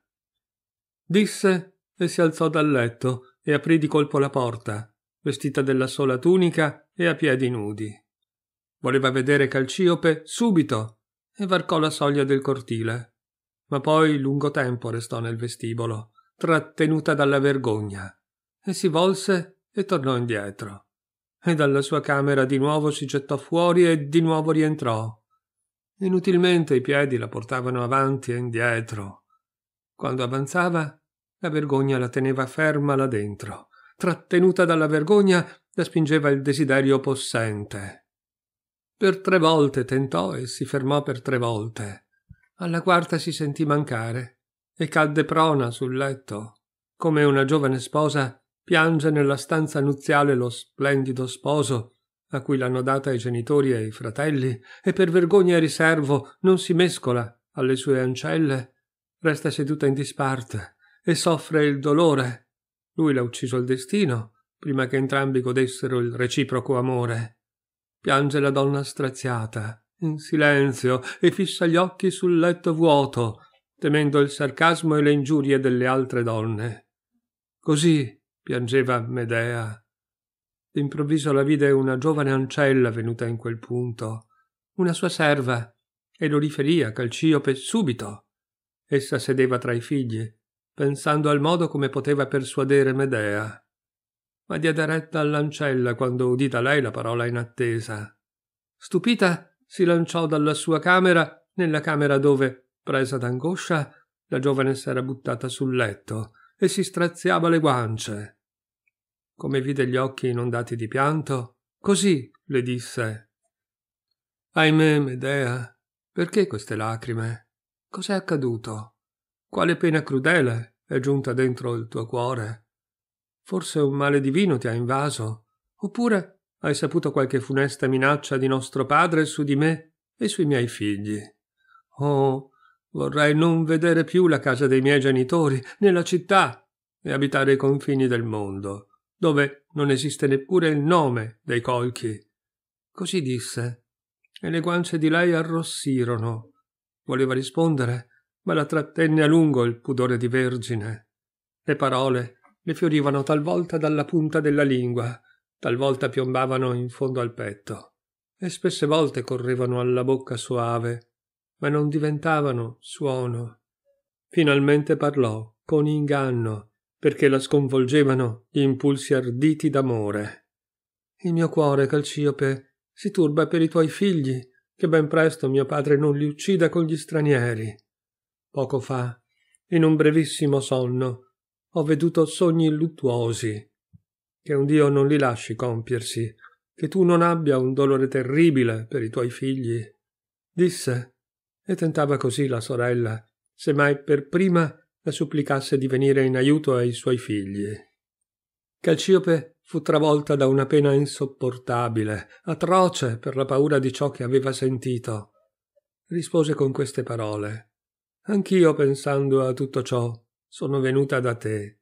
Disse e si alzò dal letto e aprì di colpo la porta, vestita della sola tunica e a piedi nudi. Voleva vedere Calciope subito e varcò la soglia del cortile, ma poi lungo tempo restò nel vestibolo, trattenuta dalla vergogna, e si volse e tornò indietro. E dalla sua camera di nuovo si gettò fuori e di nuovo rientrò, Inutilmente i piedi la portavano avanti e indietro. Quando avanzava, la vergogna la teneva ferma là dentro. Trattenuta dalla vergogna, la spingeva il desiderio possente. Per tre volte tentò e si fermò per tre volte. Alla quarta si sentì mancare e cadde prona sul letto. Come una giovane sposa piange nella stanza nuziale lo splendido sposo a cui l'hanno data i genitori e i fratelli, e per vergogna e riservo non si mescola alle sue ancelle, resta seduta in disparte e soffre il dolore. Lui l'ha ucciso il destino, prima che entrambi godessero il reciproco amore. Piange la donna straziata, in silenzio, e fissa gli occhi sul letto vuoto, temendo il sarcasmo e le ingiurie delle altre donne. Così piangeva Medea D'improvviso la vide una giovane ancella venuta in quel punto, una sua serva, e lo riferì a Calciope subito. Essa sedeva tra i figli, pensando al modo come poteva persuadere Medea. Ma diede retta all'ancella quando udita lei la parola inattesa. Stupita, si lanciò dalla sua camera nella camera dove, presa d'angoscia, la giovane s'era buttata sul letto e si straziava le guance come vide gli occhi inondati di pianto, così le disse Ahimè, Medea, perché queste lacrime? Cos'è accaduto? Quale pena crudele è giunta dentro il tuo cuore? Forse un male divino ti ha invaso, oppure hai saputo qualche funesta minaccia di nostro padre su di me e sui miei figli. Oh, vorrei non vedere più la casa dei miei genitori, né la città, e abitare i confini del mondo dove non esiste neppure il nome dei colchi. Così disse, e le guance di lei arrossirono. Voleva rispondere, ma la trattenne a lungo il pudore di vergine. Le parole le fiorivano talvolta dalla punta della lingua, talvolta piombavano in fondo al petto, e spesse volte correvano alla bocca soave, ma non diventavano suono. Finalmente parlò, con inganno, perché la sconvolgevano gli impulsi arditi d'amore. Il mio cuore, Calciope, si turba per i tuoi figli, che ben presto mio padre non li uccida con gli stranieri. Poco fa, in un brevissimo sonno, ho veduto sogni luttuosi, che un Dio non li lasci compiersi, che tu non abbia un dolore terribile per i tuoi figli. Disse, e tentava così la sorella, se mai per prima la supplicasse di venire in aiuto ai suoi figli. Calciope fu travolta da una pena insopportabile, atroce per la paura di ciò che aveva sentito. Rispose con queste parole Anch'io, pensando a tutto ciò, sono venuta da te,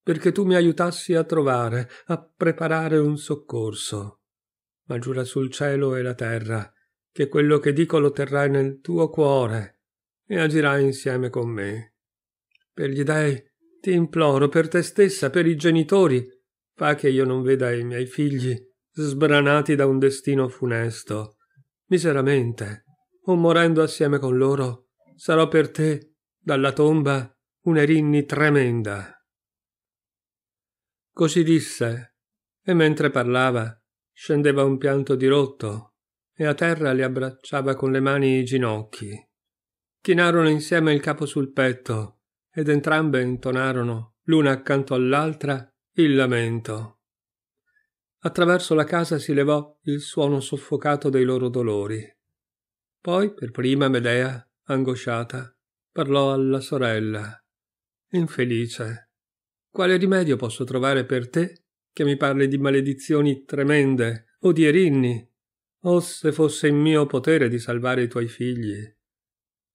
perché tu mi aiutassi a trovare, a preparare un soccorso. Ma giura sul cielo e la terra, che quello che dico lo terrai nel tuo cuore e agirà insieme con me. Per gli dei, ti imploro, per te stessa, per i genitori, fa che io non veda i miei figli sbranati da un destino funesto. Miseramente, o morendo assieme con loro, sarò per te, dalla tomba, un'erinni tremenda. Così disse, e mentre parlava, scendeva un pianto dirotto, e a terra li abbracciava con le mani i ginocchi. Chinarono insieme il capo sul petto, ed entrambe intonarono, l'una accanto all'altra, il lamento. Attraverso la casa si levò il suono soffocato dei loro dolori. Poi, per prima, Medea, angosciata, parlò alla sorella. Infelice, quale rimedio posso trovare per te che mi parli di maledizioni tremende o di erinni? O se fosse in mio potere di salvare i tuoi figli.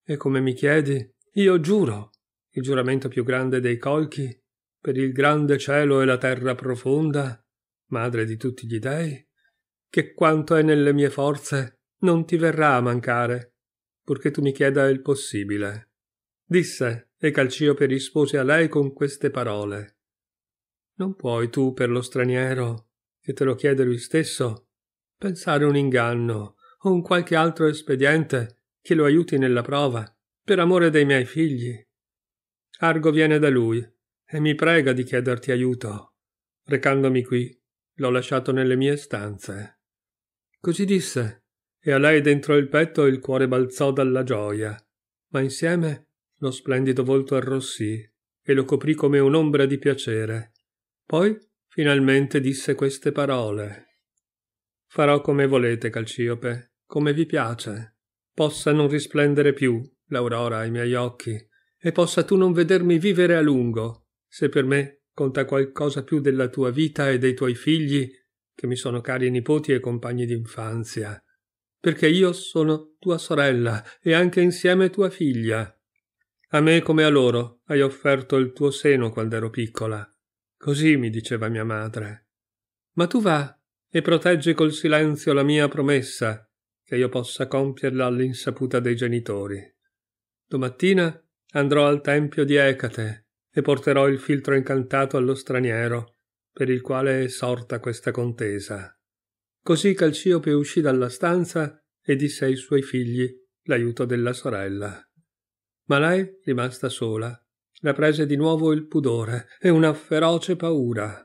E come mi chiedi, io giuro il giuramento più grande dei colchi, per il grande cielo e la terra profonda, madre di tutti gli dei, che quanto è nelle mie forze non ti verrà a mancare, purché tu mi chieda il possibile. Disse, e Calciope rispose a lei con queste parole. Non puoi tu per lo straniero, che te lo chiede lui stesso, pensare un inganno o un qualche altro espediente che lo aiuti nella prova, per amore dei miei figli, Argo viene da lui e mi prega di chiederti aiuto. Recandomi qui, l'ho lasciato nelle mie stanze. Così disse, e a lei dentro il petto il cuore balzò dalla gioia, ma insieme lo splendido volto arrossì e lo coprì come un'ombra di piacere. Poi finalmente disse queste parole. Farò come volete, Calciope, come vi piace. Possa non risplendere più l'aurora ai miei occhi, e possa tu non vedermi vivere a lungo, se per me conta qualcosa più della tua vita e dei tuoi figli, che mi sono cari nipoti e compagni d'infanzia, perché io sono tua sorella e anche insieme tua figlia. A me come a loro hai offerto il tuo seno quando ero piccola. Così mi diceva mia madre. Ma tu va e proteggi col silenzio la mia promessa, che io possa compierla all'insaputa dei genitori. Domattina andrò al tempio di Ecate e porterò il filtro incantato allo straniero, per il quale è sorta questa contesa. Così Calciope uscì dalla stanza e disse ai suoi figli l'aiuto della sorella. Ma lei, rimasta sola, la prese di nuovo il pudore e una feroce paura.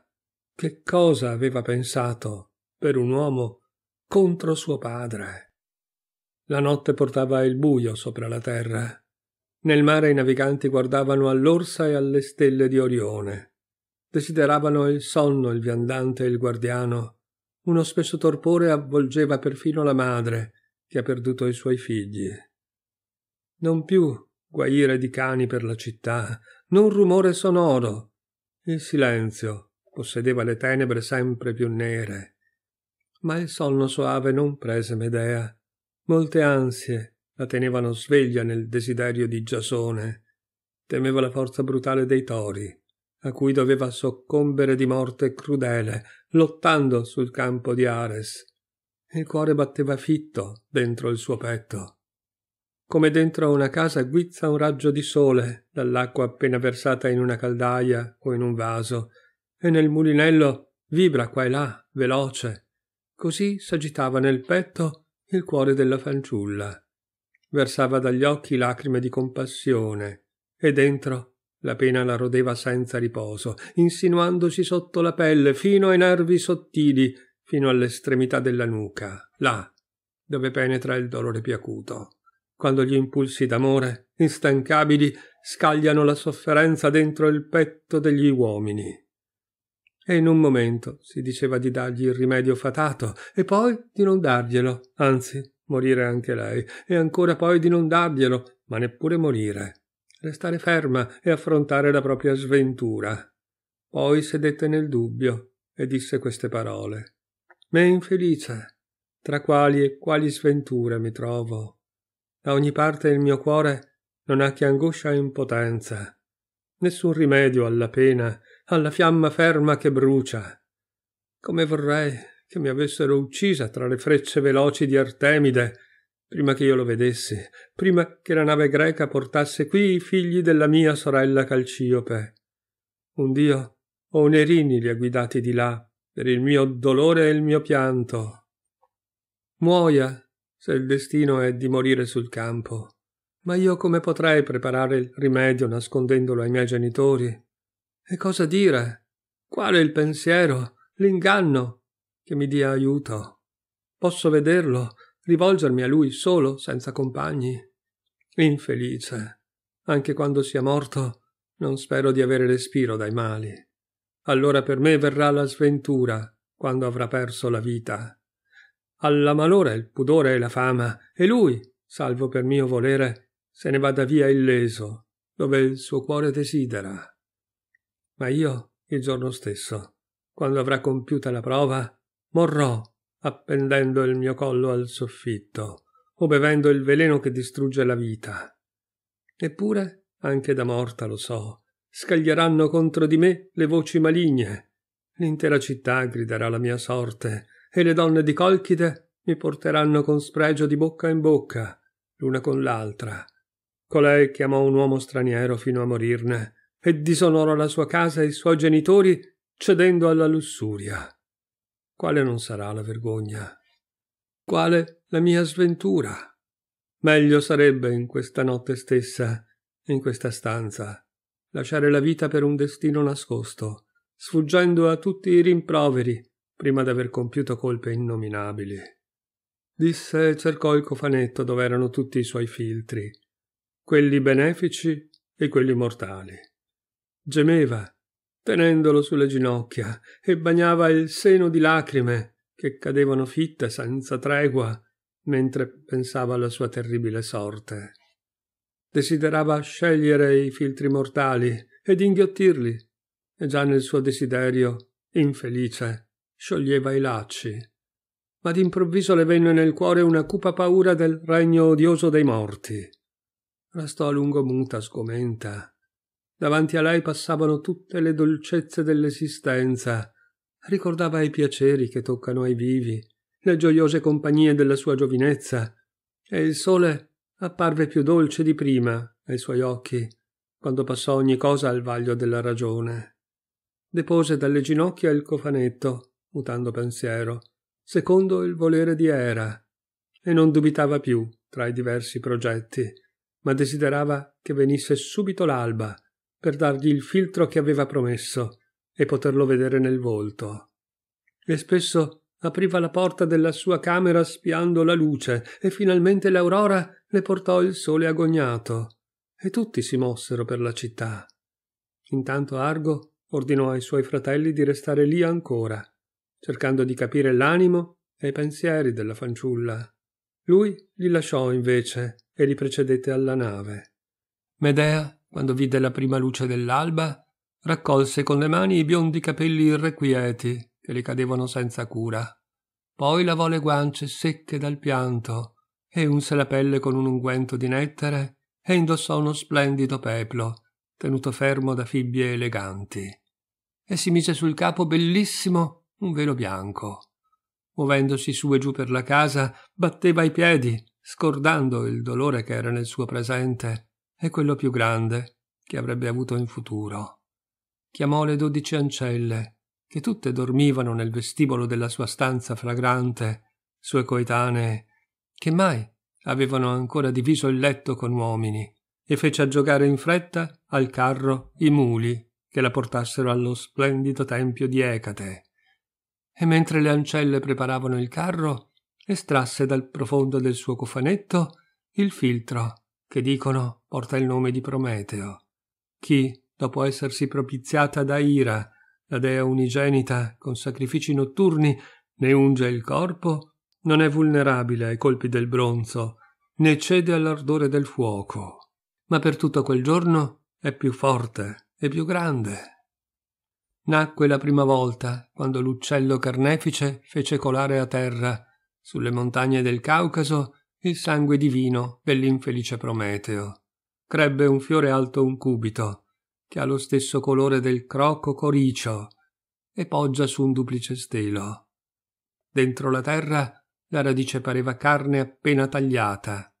Che cosa aveva pensato per un uomo contro suo padre? La notte portava il buio sopra la terra nel mare i naviganti guardavano all'orsa e alle stelle di Orione. Desideravano il sonno il viandante e il guardiano. Uno spesso torpore avvolgeva perfino la madre, che ha perduto i suoi figli. Non più guaire di cani per la città, non rumore sonoro. Il silenzio possedeva le tenebre sempre più nere. Ma il sonno soave non prese Medea. Molte ansie la tenevano sveglia nel desiderio di Giasone. Temeva la forza brutale dei tori, a cui doveva soccombere di morte crudele, lottando sul campo di Ares. Il cuore batteva fitto dentro il suo petto. Come dentro una casa guizza un raggio di sole dall'acqua appena versata in una caldaia o in un vaso, e nel mulinello vibra qua e là, veloce. Così s'agitava nel petto il cuore della fanciulla versava dagli occhi lacrime di compassione e dentro la pena la rodeva senza riposo, insinuandosi sotto la pelle fino ai nervi sottili, fino all'estremità della nuca, là dove penetra il dolore più acuto. Quando gli impulsi d'amore, instancabili, scagliano la sofferenza dentro il petto degli uomini. E in un momento si diceva di dargli il rimedio fatato e poi di non darglielo, anzi morire anche lei, e ancora poi di non darglielo, ma neppure morire. Restare ferma e affrontare la propria sventura. Poi sedette nel dubbio e disse queste parole. Me infelice, tra quali e quali sventure mi trovo. Da ogni parte il mio cuore non ha che angoscia e impotenza. Nessun rimedio alla pena, alla fiamma ferma che brucia. Come vorrei che mi avessero uccisa tra le frecce veloci di Artemide, prima che io lo vedessi, prima che la nave greca portasse qui i figli della mia sorella Calciope. Un dio o un Erini li ha guidati di là, per il mio dolore e il mio pianto. Muoia, se il destino è di morire sul campo. Ma io come potrei preparare il rimedio nascondendolo ai miei genitori? E cosa dire? Qual è il pensiero, l'inganno che mi dia aiuto. Posso vederlo, rivolgermi a lui solo, senza compagni. Infelice. Anche quando sia morto, non spero di avere respiro dai mali. Allora per me verrà la sventura, quando avrà perso la vita. Alla malora il pudore e la fama, e lui, salvo per mio volere, se ne vada via illeso, dove il suo cuore desidera. Ma io, il giorno stesso, quando avrà compiuta la prova, morrò appendendo il mio collo al soffitto o bevendo il veleno che distrugge la vita. Eppure, anche da morta lo so, scaglieranno contro di me le voci maligne. L'intera città griderà la mia sorte e le donne di Colchide mi porteranno con spregio di bocca in bocca, l'una con l'altra. Colei chiamò un uomo straniero fino a morirne e disonorò la sua casa e i suoi genitori cedendo alla lussuria. Quale non sarà la vergogna? Quale la mia sventura? Meglio sarebbe in questa notte stessa, in questa stanza, lasciare la vita per un destino nascosto, sfuggendo a tutti i rimproveri prima d'aver compiuto colpe innominabili. Disse e cercò il cofanetto dove erano tutti i suoi filtri, quelli benefici e quelli mortali. Gemeva tenendolo sulle ginocchia, e bagnava il seno di lacrime che cadevano fitte senza tregua mentre pensava alla sua terribile sorte. Desiderava scegliere i filtri mortali ed inghiottirli, e già nel suo desiderio, infelice, scioglieva i lacci. Ma d'improvviso le venne nel cuore una cupa paura del regno odioso dei morti. Restò a lungo muta, sgomenta, Davanti a lei passavano tutte le dolcezze dell'esistenza. Ricordava i piaceri che toccano ai vivi, le gioiose compagnie della sua giovinezza, e il sole apparve più dolce di prima ai suoi occhi, quando passò ogni cosa al vaglio della ragione. Depose dalle ginocchia il cofanetto, mutando pensiero, secondo il volere di Era, e non dubitava più tra i diversi progetti, ma desiderava che venisse subito l'alba per dargli il filtro che aveva promesso e poterlo vedere nel volto. E spesso apriva la porta della sua camera spiando la luce e finalmente l'aurora le portò il sole agognato e tutti si mossero per la città. Intanto Argo ordinò ai suoi fratelli di restare lì ancora, cercando di capire l'animo e i pensieri della fanciulla. Lui li lasciò invece e li precedette alla nave. Medea quando vide la prima luce dell'alba, raccolse con le mani i biondi capelli irrequieti che le cadevano senza cura. Poi lavò le guance secche dal pianto e unse la pelle con un unguento di nettare e indossò uno splendido peplo, tenuto fermo da fibbie eleganti. E si mise sul capo bellissimo un velo bianco. Muovendosi su e giù per la casa, batteva i piedi, scordando il dolore che era nel suo presente e quello più grande che avrebbe avuto in futuro. Chiamò le dodici ancelle, che tutte dormivano nel vestibolo della sua stanza fragrante, sue coetanee, che mai avevano ancora diviso il letto con uomini, e fece aggiogare in fretta al carro i muli che la portassero allo splendido tempio di Ecate. E mentre le ancelle preparavano il carro, estrasse dal profondo del suo cofanetto il filtro che dicono porta il nome di Prometeo. Chi, dopo essersi propiziata da Ira, la dea unigenita, con sacrifici notturni, ne unge il corpo, non è vulnerabile ai colpi del bronzo, né cede all'ardore del fuoco, ma per tutto quel giorno è più forte e più grande. Nacque la prima volta quando l'uccello carnefice fece colare a terra, sulle montagne del Caucaso, il sangue divino dell'infelice Prometeo. Crebbe un fiore alto un cubito, che ha lo stesso colore del crocco coricio, e poggia su un duplice stelo. Dentro la terra la radice pareva carne appena tagliata.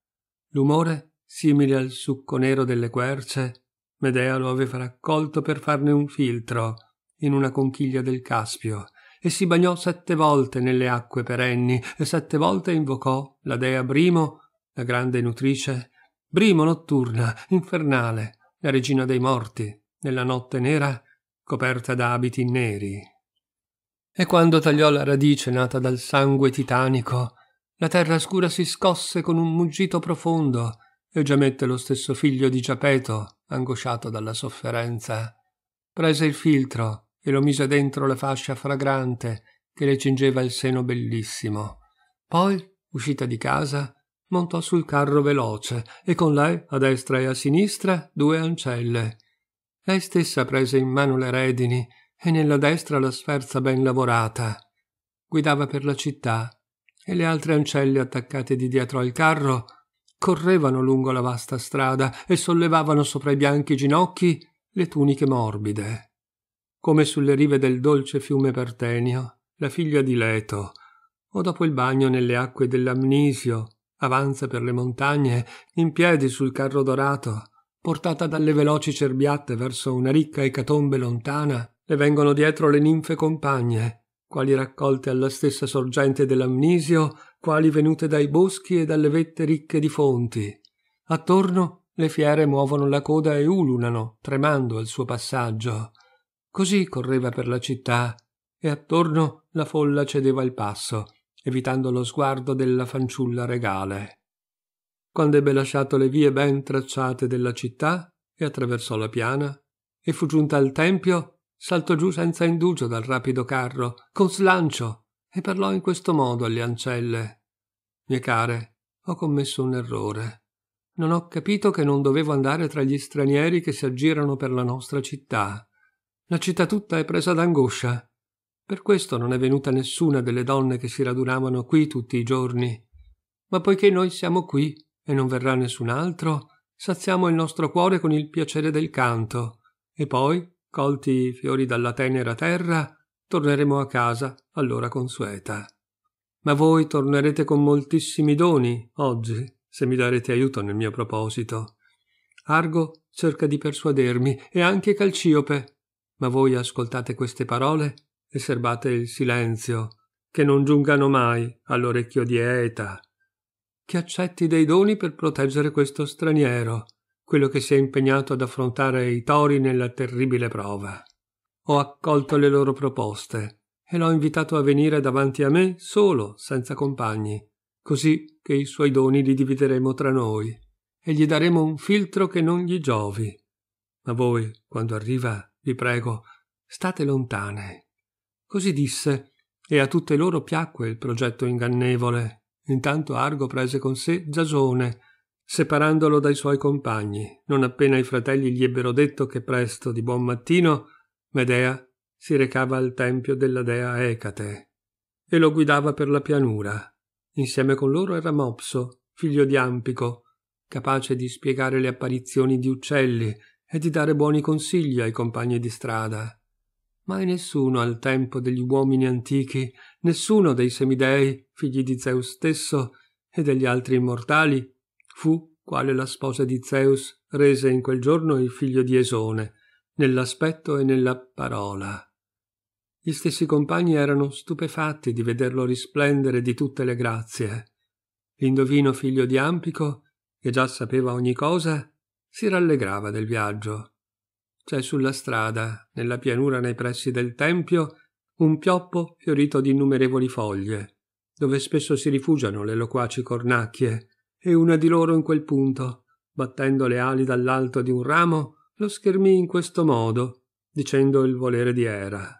L'umore, simile al succo nero delle querce, Medea lo aveva raccolto per farne un filtro in una conchiglia del Caspio e si bagnò sette volte nelle acque perenni e sette volte invocò la dea Brimo, la grande nutrice, Brimo notturna, infernale, la regina dei morti, nella notte nera coperta da abiti neri. E quando tagliò la radice nata dal sangue titanico, la terra scura si scosse con un muggito profondo e gemette lo stesso figlio di Giapeto, angosciato dalla sofferenza. Prese il filtro e lo mise dentro la fascia fragrante che le cingeva il seno bellissimo. Poi, uscita di casa, montò sul carro veloce e con lei, a destra e a sinistra, due ancelle. Lei stessa prese in mano le redini e nella destra la sferza ben lavorata. Guidava per la città e le altre ancelle attaccate di dietro al carro correvano lungo la vasta strada e sollevavano sopra i bianchi ginocchi le tuniche morbide come sulle rive del dolce fiume Partenio, la figlia di Leto, o dopo il bagno nelle acque dell'Amnisio, avanza per le montagne, in piedi sul carro dorato, portata dalle veloci cerbiatte verso una ricca ecatombe lontana, le vengono dietro le ninfe compagne, quali raccolte alla stessa sorgente dell'amnisio, quali venute dai boschi e dalle vette ricche di fonti. Attorno le fiere muovono la coda e ululano, tremando al suo passaggio. Così correva per la città e attorno la folla cedeva il passo, evitando lo sguardo della fanciulla regale. Quando ebbe lasciato le vie ben tracciate della città e attraversò la piana, e fu giunta al tempio, saltò giù senza indugio dal rapido carro, con slancio, e parlò in questo modo alle ancelle. Mie care, ho commesso un errore. Non ho capito che non dovevo andare tra gli stranieri che si aggirano per la nostra città. La città tutta è presa d'angoscia. Per questo non è venuta nessuna delle donne che si radunavano qui tutti i giorni. Ma poiché noi siamo qui e non verrà nessun altro, saziamo il nostro cuore con il piacere del canto, e poi, colti i fiori dalla tenera terra, torneremo a casa all'ora consueta. Ma voi tornerete con moltissimi doni oggi, se mi darete aiuto nel mio proposito. Argo cerca di persuadermi, e anche Calciope, ma voi ascoltate queste parole e serbate il silenzio, che non giungano mai all'orecchio di Eta, che accetti dei doni per proteggere questo straniero, quello che si è impegnato ad affrontare i tori nella terribile prova. Ho accolto le loro proposte e l'ho invitato a venire davanti a me solo, senza compagni, così che i suoi doni li divideremo tra noi e gli daremo un filtro che non gli giovi. Ma voi, quando arriva, vi prego, state lontane. Così disse, e a tutte loro piacque il progetto ingannevole. Intanto Argo prese con sé Giasone, separandolo dai suoi compagni. Non appena i fratelli gli ebbero detto che presto, di buon mattino, Medea si recava al tempio della dea Ecate e lo guidava per la pianura. Insieme con loro era Mopso, figlio di Ampico, capace di spiegare le apparizioni di uccelli, e di dare buoni consigli ai compagni di strada. Mai nessuno al tempo degli uomini antichi, nessuno dei semidei, figli di Zeus stesso e degli altri immortali, fu quale la sposa di Zeus rese in quel giorno il figlio di Esone, nell'aspetto e nella parola. Gli stessi compagni erano stupefatti di vederlo risplendere di tutte le grazie. L'indovino figlio di Ampico, che già sapeva ogni cosa, si rallegrava del viaggio. C'è sulla strada, nella pianura nei pressi del tempio, un pioppo fiorito di innumerevoli foglie, dove spesso si rifugiano le loquaci cornacchie, e una di loro in quel punto, battendo le ali dall'alto di un ramo, lo schermì in questo modo, dicendo il volere di Era.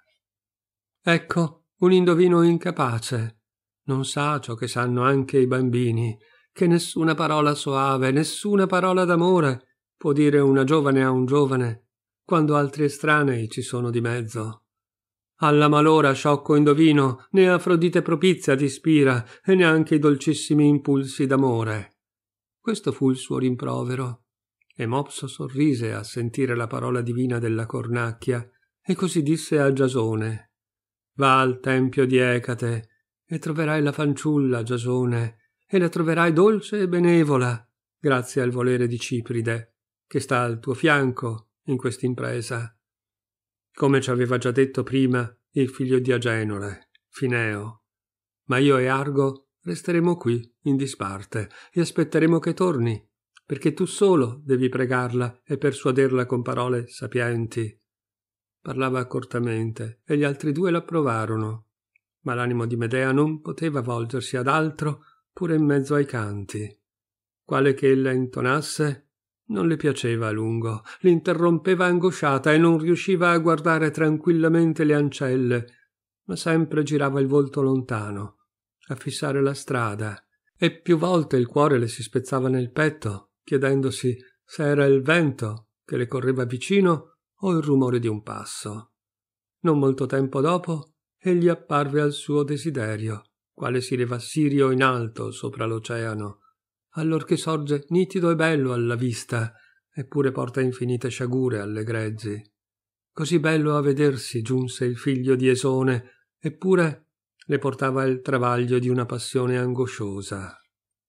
Ecco un indovino incapace. Non sa ciò che sanno anche i bambini, che nessuna parola soave, nessuna parola d'amore, Può dire una giovane a un giovane, quando altri estranei ci sono di mezzo. Alla malora sciocco indovino, né Afrodite propizia ti ispira, e neanche i dolcissimi impulsi d'amore. Questo fu il suo rimprovero. E Mopso sorrise a sentire la parola divina della cornacchia, e così disse a Giasone: Va al tempio di Ecate, e troverai la fanciulla, Giasone, e la troverai dolce e benevola, grazie al volere di Cipride che sta al tuo fianco in quest'impresa. Come ci aveva già detto prima il figlio di Agenore, Fineo. Ma io e Argo resteremo qui in disparte e aspetteremo che torni, perché tu solo devi pregarla e persuaderla con parole sapienti. Parlava accortamente e gli altri due l'approvarono, ma l'animo di Medea non poteva volgersi ad altro pure in mezzo ai canti. Quale che ella intonasse, non le piaceva a lungo, l'interrompeva angosciata e non riusciva a guardare tranquillamente le ancelle, ma sempre girava il volto lontano, a fissare la strada, e più volte il cuore le si spezzava nel petto, chiedendosi se era il vento che le correva vicino o il rumore di un passo. Non molto tempo dopo, egli apparve al suo desiderio, quale si leva sirio in alto sopra l'oceano, allorché sorge nitido e bello alla vista, eppure porta infinite sciagure alle greggi. Così bello a vedersi giunse il figlio di Esone, eppure le portava il travaglio di una passione angosciosa.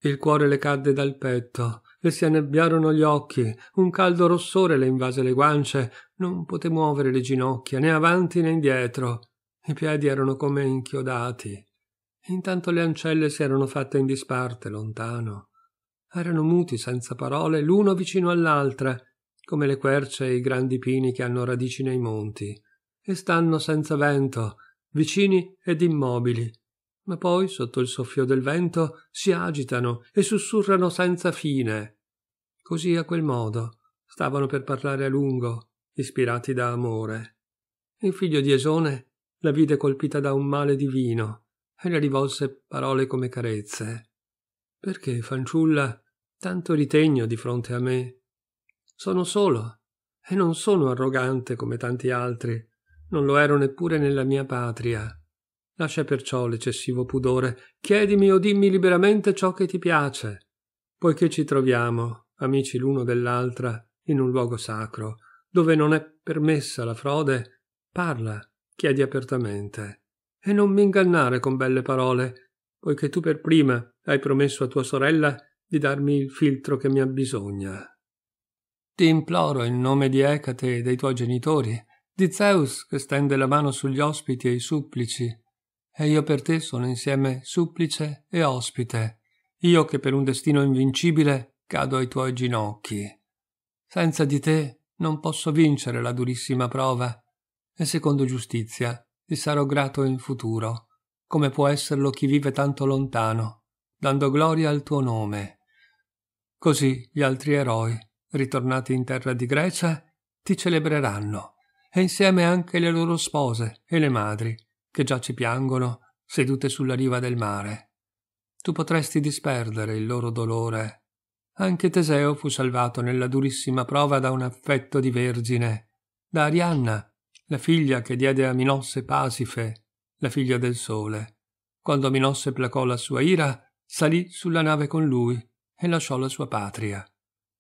Il cuore le cadde dal petto, le si annebbiarono gli occhi, un caldo rossore le invase le guance, non poté muovere le ginocchia né avanti né indietro. I piedi erano come inchiodati. Intanto le ancelle si erano fatte in disparte lontano erano muti senza parole l'uno vicino all'altra, come le querce e i grandi pini che hanno radici nei monti, e stanno senza vento, vicini ed immobili, ma poi sotto il soffio del vento si agitano e sussurrano senza fine. Così a quel modo stavano per parlare a lungo, ispirati da amore. Il figlio di Esone la vide colpita da un male divino e le rivolse parole come carezze. Perché, fanciulla, Tanto ritegno di fronte a me. Sono solo e non sono arrogante come tanti altri. Non lo ero neppure nella mia patria. Lascia perciò l'eccessivo pudore. Chiedimi o dimmi liberamente ciò che ti piace. Poiché ci troviamo, amici l'uno dell'altra, in un luogo sacro, dove non è permessa la frode, parla, chiedi apertamente. E non mi ingannare con belle parole, poiché tu per prima hai promesso a tua sorella di darmi il filtro che mi abbisogna. Ti imploro in nome di Ecate e dei tuoi genitori, di Zeus che stende la mano sugli ospiti e i supplici, e io per te sono insieme supplice e ospite, io che per un destino invincibile cado ai tuoi ginocchi. Senza di te non posso vincere la durissima prova, e secondo giustizia ti sarò grato in futuro, come può esserlo chi vive tanto lontano, dando gloria al tuo nome. Così gli altri eroi, ritornati in terra di Grecia, ti celebreranno, e insieme anche le loro spose e le madri, che già ci piangono, sedute sulla riva del mare. Tu potresti disperdere il loro dolore. Anche Teseo fu salvato nella durissima prova da un affetto di vergine, da Arianna, la figlia che diede a Minosse Pasife, la figlia del sole. Quando Minosse placò la sua ira, salì sulla nave con lui e lasciò la sua patria.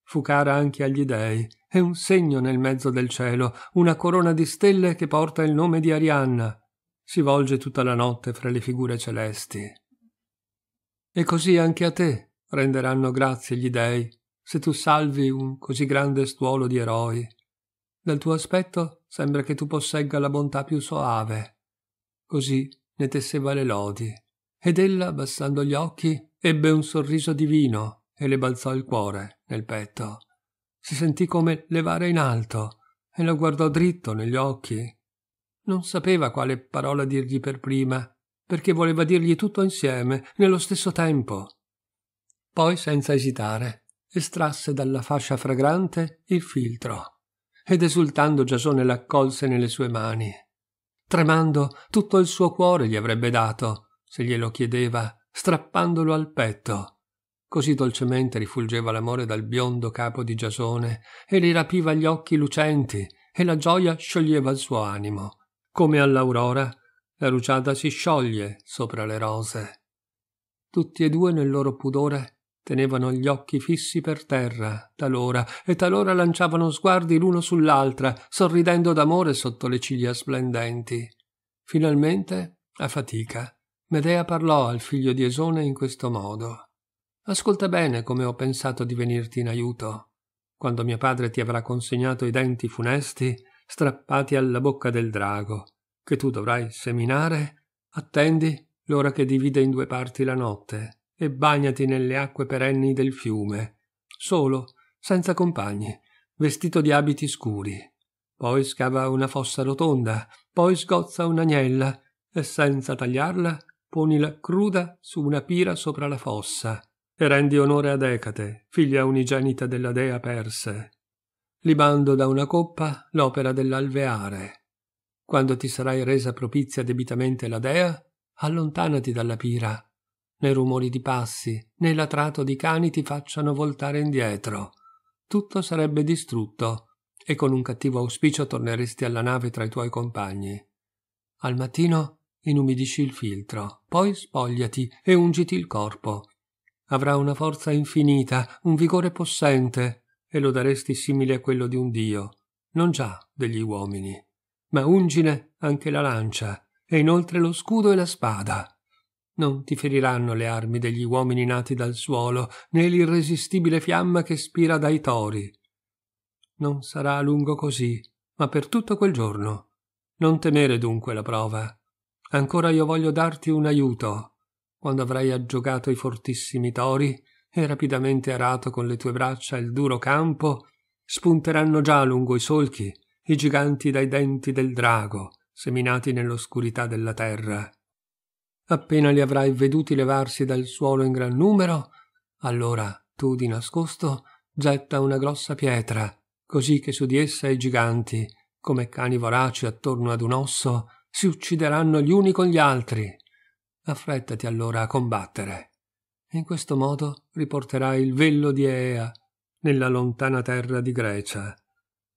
Fu cara anche agli dei, e un segno nel mezzo del cielo, una corona di stelle che porta il nome di Arianna. Si volge tutta la notte fra le figure celesti. E così anche a te renderanno grazie gli dei, se tu salvi un così grande stuolo di eroi. Dal tuo aspetto sembra che tu possegga la bontà più soave. Così ne tesseva le lodi, ed ella, abbassando gli occhi, ebbe un sorriso divino e le balzò il cuore nel petto. Si sentì come levare in alto e lo guardò dritto negli occhi. Non sapeva quale parola dirgli per prima, perché voleva dirgli tutto insieme, nello stesso tempo. Poi, senza esitare, estrasse dalla fascia fragrante il filtro ed esultando Giasone l'accolse nelle sue mani. Tremando, tutto il suo cuore gli avrebbe dato, se glielo chiedeva, strappandolo al petto Così dolcemente rifulgeva l'amore dal biondo capo di Giasone e li rapiva gli occhi lucenti e la gioia scioglieva il suo animo. Come all'aurora, la ruciada si scioglie sopra le rose. Tutti e due nel loro pudore tenevano gli occhi fissi per terra, talora, e talora lanciavano sguardi l'uno sull'altra, sorridendo d'amore sotto le ciglia splendenti. Finalmente, a fatica, Medea parlò al figlio di Esone in questo modo. Ascolta bene come ho pensato di venirti in aiuto. Quando mio padre ti avrà consegnato i denti funesti strappati alla bocca del drago, che tu dovrai seminare, attendi l'ora che divide in due parti la notte e bagnati nelle acque perenni del fiume, solo, senza compagni, vestito di abiti scuri. Poi scava una fossa rotonda, poi sgozza un'agnella e senza tagliarla ponila cruda su una pira sopra la fossa e rendi onore ad Ecate, figlia unigenita della dea Perse, libando da una coppa l'opera dell'alveare. Quando ti sarai resa propizia debitamente la dea, allontanati dalla pira, né rumori di passi, né latrato di cani ti facciano voltare indietro. Tutto sarebbe distrutto, e con un cattivo auspicio torneresti alla nave tra i tuoi compagni. Al mattino inumidisci il filtro, poi spogliati e ungiti il corpo, avrà una forza infinita, un vigore possente, e lo daresti simile a quello di un dio, non già degli uomini. Ma ungine anche la lancia, e inoltre lo scudo e la spada. Non ti feriranno le armi degli uomini nati dal suolo, né l'irresistibile fiamma che spira dai tori. Non sarà a lungo così, ma per tutto quel giorno. Non temere dunque la prova. Ancora io voglio darti un aiuto, quando avrai aggiogato i fortissimi tori e rapidamente arato con le tue braccia il duro campo, spunteranno già lungo i solchi i giganti dai denti del drago, seminati nell'oscurità della terra. Appena li avrai veduti levarsi dal suolo in gran numero, allora tu di nascosto getta una grossa pietra, così che su di essa i giganti, come cani voraci attorno ad un osso, si uccideranno gli uni con gli altri affrettati allora a combattere. In questo modo riporterai il vello di Ea nella lontana terra di Grecia.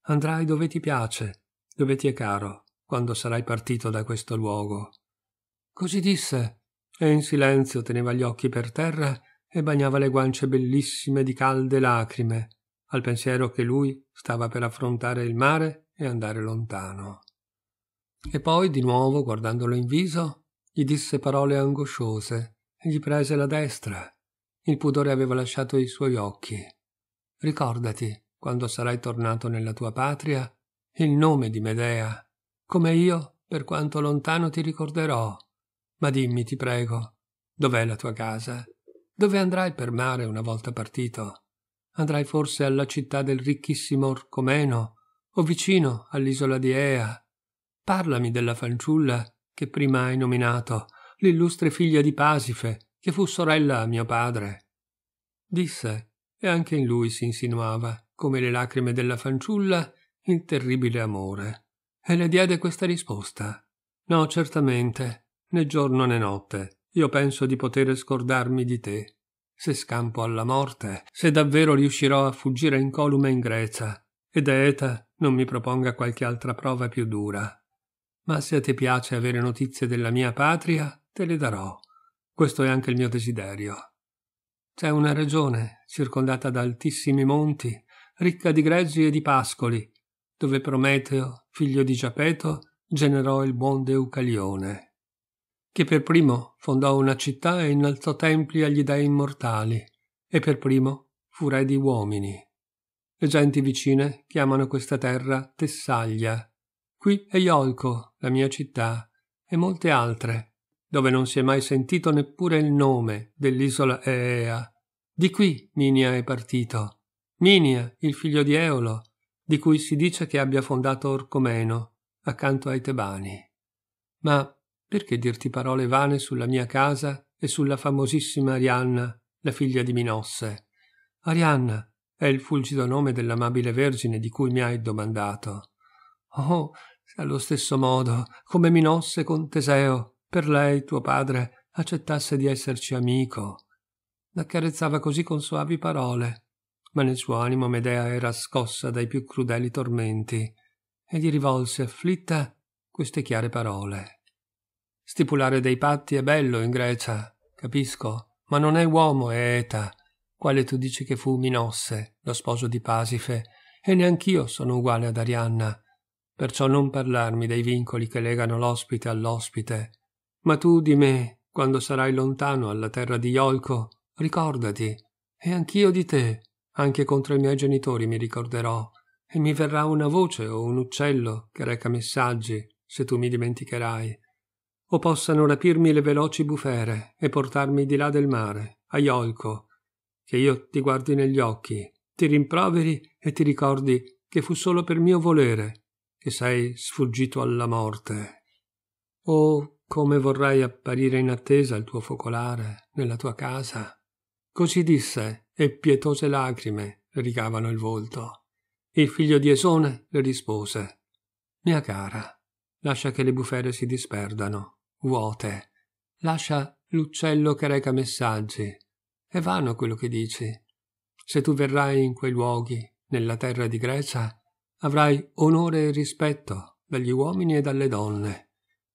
Andrai dove ti piace, dove ti è caro, quando sarai partito da questo luogo. Così disse, e in silenzio teneva gli occhi per terra e bagnava le guance bellissime di calde lacrime, al pensiero che lui stava per affrontare il mare e andare lontano. E poi, di nuovo, guardandolo in viso, gli disse parole angosciose e gli prese la destra. Il pudore aveva lasciato i suoi occhi. Ricordati, quando sarai tornato nella tua patria, il nome di Medea, come io, per quanto lontano, ti ricorderò. Ma dimmi, ti prego, dov'è la tua casa? Dove andrai per mare una volta partito? Andrai forse alla città del ricchissimo Orcomeno, o vicino all'isola di Ea? Parlami della fanciulla che prima hai nominato, l'illustre figlia di Pasife, che fu sorella a mio padre. Disse, e anche in lui si insinuava, come le lacrime della fanciulla, il terribile amore. E le diede questa risposta. No, certamente, né giorno né notte, io penso di poter scordarmi di te. Se scampo alla morte, se davvero riuscirò a fuggire incolume in Grecia, ed Eta non mi proponga qualche altra prova più dura ma se ti piace avere notizie della mia patria, te le darò. Questo è anche il mio desiderio. C'è una regione, circondata da altissimi monti, ricca di greggi e di pascoli, dove Prometeo, figlio di Giapeto, generò il buon Deucalione, che per primo fondò una città e innalzò templi agli dei immortali, e per primo fu re di uomini. Le genti vicine chiamano questa terra Tessaglia, Qui è Iolco, la mia città, e molte altre, dove non si è mai sentito neppure il nome dell'isola Eea. Di qui Minia è partito. Minia, il figlio di Eolo, di cui si dice che abbia fondato Orcomeno, accanto ai Tebani. Ma perché dirti parole vane sulla mia casa e sulla famosissima Arianna, la figlia di Minosse? Arianna è il fulgido nome dell'amabile vergine di cui mi hai domandato. Oh, allo stesso modo come Minosse con Teseo, per lei tuo padre accettasse di esserci amico. L'accarezzava così con soavi parole, ma nel suo animo Medea era scossa dai più crudeli tormenti e gli rivolse afflitta queste chiare parole. Stipulare dei patti è bello in Grecia, capisco, ma non è uomo è Eta, quale tu dici che fu Minosse, lo sposo di Pasife, e neanch'io sono uguale ad Arianna, perciò non parlarmi dei vincoli che legano l'ospite all'ospite. Ma tu di me, quando sarai lontano alla terra di Iolco, ricordati, e anch'io di te, anche contro i miei genitori mi ricorderò, e mi verrà una voce o un uccello che reca messaggi, se tu mi dimenticherai, o possano rapirmi le veloci bufere e portarmi di là del mare, a Iolco, che io ti guardi negli occhi, ti rimproveri e ti ricordi che fu solo per mio volere che sei sfuggito alla morte. Oh, come vorrai apparire in attesa al tuo focolare, nella tua casa. Così disse, e pietose lacrime rigavano il volto. Il figlio di Esone le rispose Mia cara, lascia che le bufere si disperdano, vuote, lascia l'uccello che reca messaggi. È vano quello che dici. Se tu verrai in quei luoghi, nella terra di Grecia, Avrai onore e rispetto dagli uomini e dalle donne.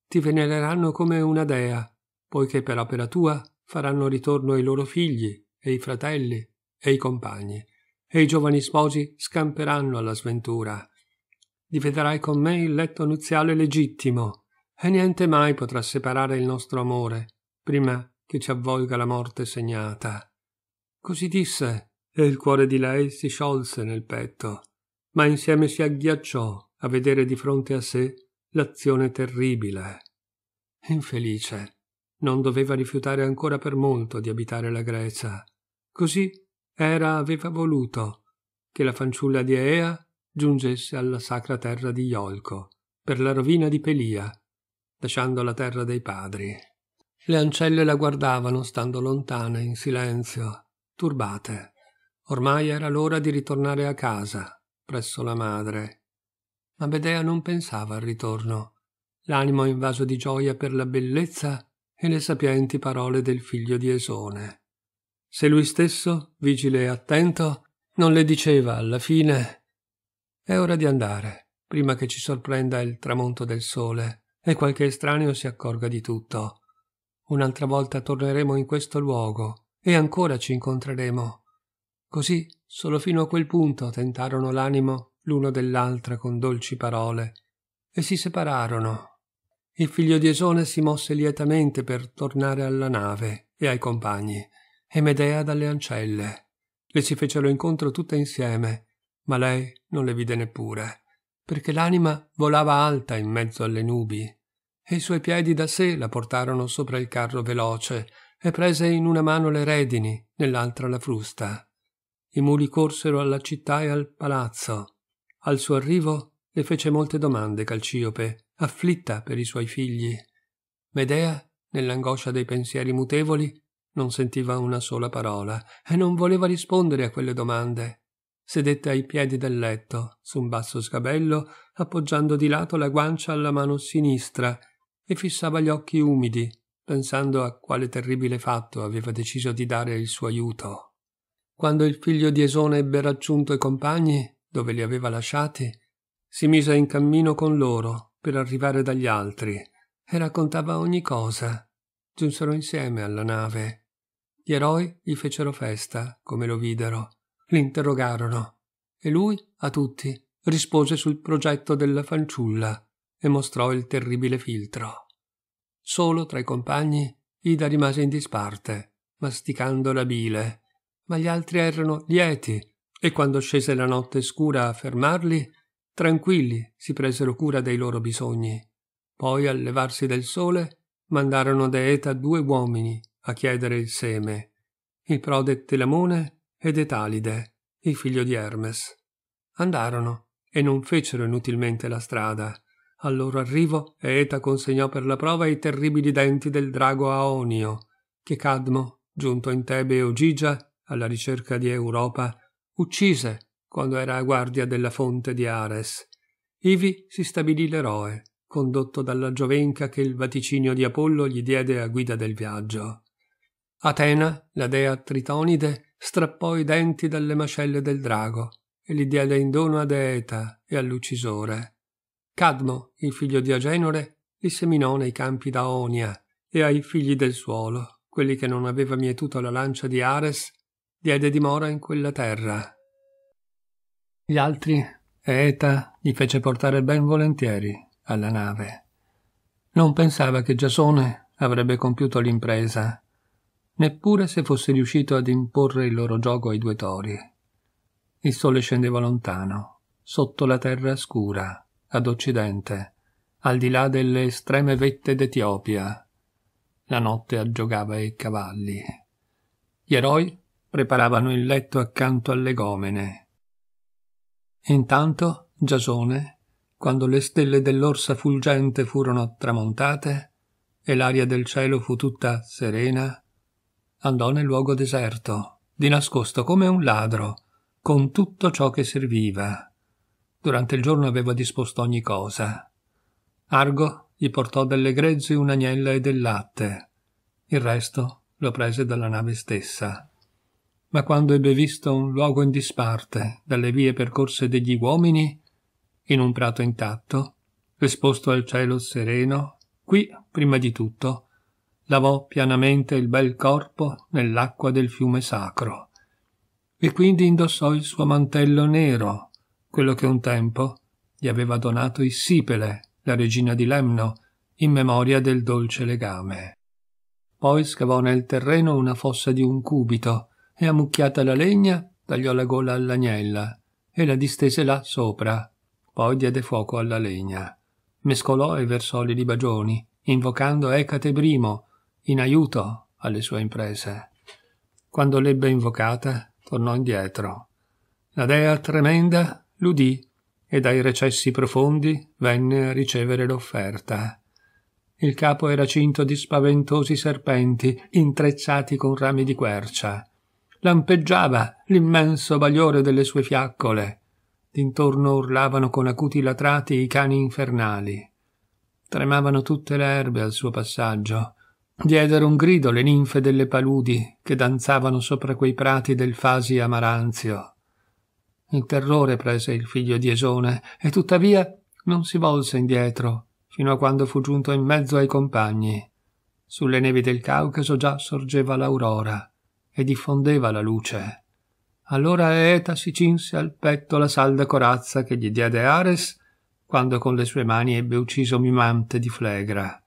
Ti venereranno come una dea, poiché per opera tua faranno ritorno i loro figli e i fratelli e i compagni, e i giovani sposi scamperanno alla sventura. Diventerai con me il letto nuziale legittimo, e niente mai potrà separare il nostro amore, prima che ci avvolga la morte segnata. Così disse, e il cuore di lei si sciolse nel petto ma insieme si agghiacciò a vedere di fronte a sé l'azione terribile. Infelice, non doveva rifiutare ancora per molto di abitare la Grecia. Così Era aveva voluto che la fanciulla di Ea giungesse alla sacra terra di Iolco, per la rovina di Pelia, lasciando la terra dei padri. Le ancelle la guardavano, stando lontane, in silenzio, turbate. Ormai era l'ora di ritornare a casa presso la madre. Ma Bedea non pensava al ritorno, l'animo invaso di gioia per la bellezza e le sapienti parole del figlio di Esone. Se lui stesso, vigile e attento, non le diceva alla fine è ora di andare, prima che ci sorprenda il tramonto del sole e qualche estraneo si accorga di tutto. Un'altra volta torneremo in questo luogo e ancora ci incontreremo Così, solo fino a quel punto, tentarono l'animo l'uno dell'altra con dolci parole e si separarono. Il figlio di Esone si mosse lietamente per tornare alla nave e ai compagni, e Medea dalle ancelle. Le si fecero incontro tutte insieme, ma lei non le vide neppure, perché l'anima volava alta in mezzo alle nubi, e i suoi piedi da sé la portarono sopra il carro veloce, e prese in una mano le redini, nell'altra la frusta. I muli corsero alla città e al palazzo. Al suo arrivo le fece molte domande Calciope, afflitta per i suoi figli. Medea, nell'angoscia dei pensieri mutevoli, non sentiva una sola parola e non voleva rispondere a quelle domande. Sedette ai piedi del letto, su un basso sgabello, appoggiando di lato la guancia alla mano sinistra, e fissava gli occhi umidi, pensando a quale terribile fatto aveva deciso di dare il suo aiuto. Quando il figlio di Esone ebbe raggiunto i compagni, dove li aveva lasciati, si mise in cammino con loro per arrivare dagli altri e raccontava ogni cosa. Giunsero insieme alla nave. Gli eroi gli fecero festa, come lo videro, l'interrogarono e lui a tutti rispose sul progetto della fanciulla e mostrò il terribile filtro. Solo tra i compagni Ida rimase in disparte, masticando la bile ma gli altri erano lieti e quando scese la notte scura a fermarli, tranquilli si presero cura dei loro bisogni. Poi, al levarsi del sole, mandarono da Eta due uomini a chiedere il seme, il prode Telamone ed Etalide, il figlio di Hermes. Andarono e non fecero inutilmente la strada. Al loro arrivo Eta consegnò per la prova i terribili denti del drago Aonio, che Cadmo, giunto in Tebe e Ogigia, alla ricerca di Europa, uccise quando era a guardia della fonte di Ares. Ivi si stabilì l'eroe, condotto dalla giovenca che il vaticinio di Apollo gli diede a guida del viaggio. Atena, la dea Tritonide, strappò i denti dalle mascelle del drago e li diede in dono ad Eeta e all'uccisore. Cadmo, il figlio di Agenore, li seminò nei campi d'Aonia e ai figli del suolo, quelli che non aveva mietuto la lancia di Ares, diede dimora in quella terra. Gli altri, Eta, gli fece portare ben volentieri alla nave. Non pensava che Giasone avrebbe compiuto l'impresa, neppure se fosse riuscito ad imporre il loro gioco ai due tori. Il sole scendeva lontano, sotto la terra scura, ad occidente, al di là delle estreme vette d'Etiopia. La notte aggiogava i cavalli. Gli eroi preparavano il letto accanto alle gomene. Intanto Giasone, quando le stelle dell'orsa fulgente furono tramontate e l'aria del cielo fu tutta serena, andò nel luogo deserto, di nascosto come un ladro, con tutto ciò che serviva. Durante il giorno aveva disposto ogni cosa. Argo gli portò delle gregge, un'agnella e del latte. Il resto lo prese dalla nave stessa ma quando ebbe visto un luogo in disparte dalle vie percorse degli uomini, in un prato intatto, esposto al cielo sereno, qui, prima di tutto, lavò pianamente il bel corpo nell'acqua del fiume sacro, e quindi indossò il suo mantello nero, quello che un tempo gli aveva donato Issipele, la regina di Lemno, in memoria del dolce legame. Poi scavò nel terreno una fossa di un cubito, e ammucchiata la legna tagliò la gola all'agnella e la distese là sopra. Poi diede fuoco alla legna. Mescolò e versò le libagioni, invocando Ecate Brimo in aiuto alle sue imprese. Quando l'ebbe invocata, tornò indietro. La dea tremenda l'udì e dai recessi profondi venne a ricevere l'offerta. Il capo era cinto di spaventosi serpenti intrecciati con rami di quercia lampeggiava l'immenso bagliore delle sue fiaccole. D'intorno urlavano con acuti latrati i cani infernali. Tremavano tutte le erbe al suo passaggio. Diedero un grido le ninfe delle paludi che danzavano sopra quei prati del Fasi Amaranzio. Il terrore prese il figlio di Esone e tuttavia non si volse indietro fino a quando fu giunto in mezzo ai compagni. Sulle nevi del Caucaso già sorgeva l'aurora e diffondeva la luce. Allora Eta si cinse al petto la salda corazza che gli diede Ares quando con le sue mani ebbe ucciso Mimante di Flegra.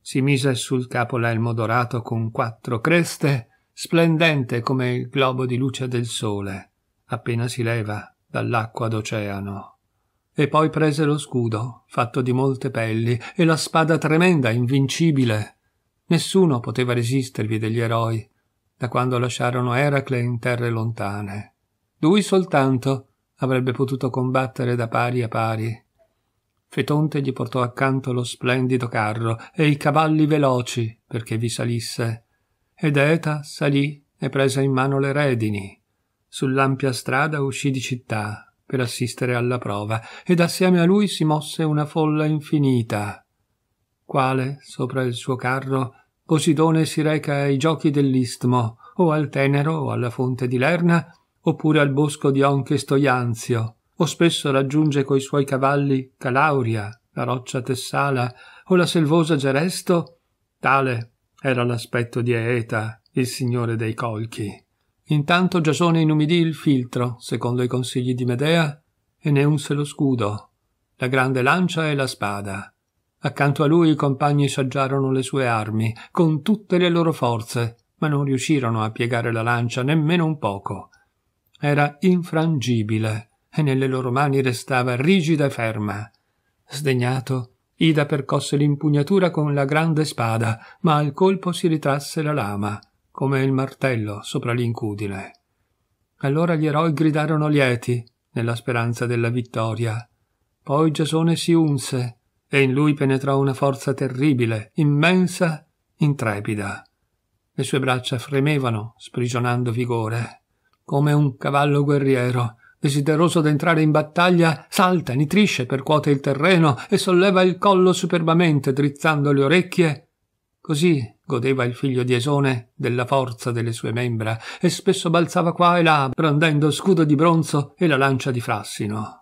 Si mise sul capo l'elmo dorato con quattro creste, splendente come il globo di luce del sole, appena si leva dall'acqua d'oceano. E poi prese lo scudo, fatto di molte pelli, e la spada tremenda, invincibile. Nessuno poteva resistervi degli eroi, da quando lasciarono Eracle in terre lontane. Lui soltanto avrebbe potuto combattere da pari a pari. Fetonte gli portò accanto lo splendido carro e i cavalli veloci perché vi salisse, ed Eta salì e prese in mano le redini. Sull'ampia strada uscì di città per assistere alla prova, ed assieme a lui si mosse una folla infinita, quale, sopra il suo carro, Posidone si reca ai giochi dell'Istmo, o al Tenero, o alla fonte di Lerna, oppure al bosco di Onche Stoianzio, o spesso raggiunge coi suoi cavalli Calauria, la roccia Tessala, o la selvosa Geresto. Tale era l'aspetto di Aeta, il signore dei colchi. Intanto Giasone inumidì il filtro, secondo i consigli di Medea, e ne unse lo scudo, la grande lancia e la spada. Accanto a lui i compagni saggiarono le sue armi, con tutte le loro forze, ma non riuscirono a piegare la lancia nemmeno un poco. Era infrangibile, e nelle loro mani restava rigida e ferma. Sdegnato, Ida percosse l'impugnatura con la grande spada, ma al colpo si ritrasse la lama, come il martello sopra l'incudine. Allora gli eroi gridarono lieti, nella speranza della vittoria. Poi Giasone si unse, e in lui penetrò una forza terribile, immensa, intrepida. Le sue braccia fremevano, sprigionando vigore. Come un cavallo guerriero, desideroso d'entrare in battaglia, salta, nitrisce, percuote il terreno e solleva il collo superbamente, drizzando le orecchie. Così godeva il figlio di Esone della forza delle sue membra e spesso balzava qua e là, brandendo scudo di bronzo e la lancia di frassino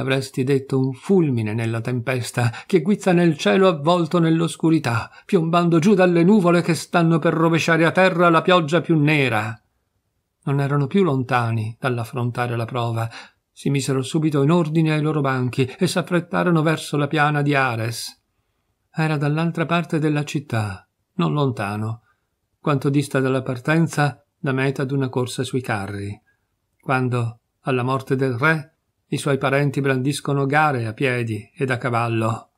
avresti detto un fulmine nella tempesta che guizza nel cielo avvolto nell'oscurità, piombando giù dalle nuvole che stanno per rovesciare a terra la pioggia più nera. Non erano più lontani dall'affrontare la prova. Si misero subito in ordine ai loro banchi e s'affrettarono verso la piana di Ares. Era dall'altra parte della città, non lontano, quanto dista dalla partenza la meta d'una corsa sui carri. Quando, alla morte del re, i suoi parenti brandiscono gare a piedi ed a cavallo.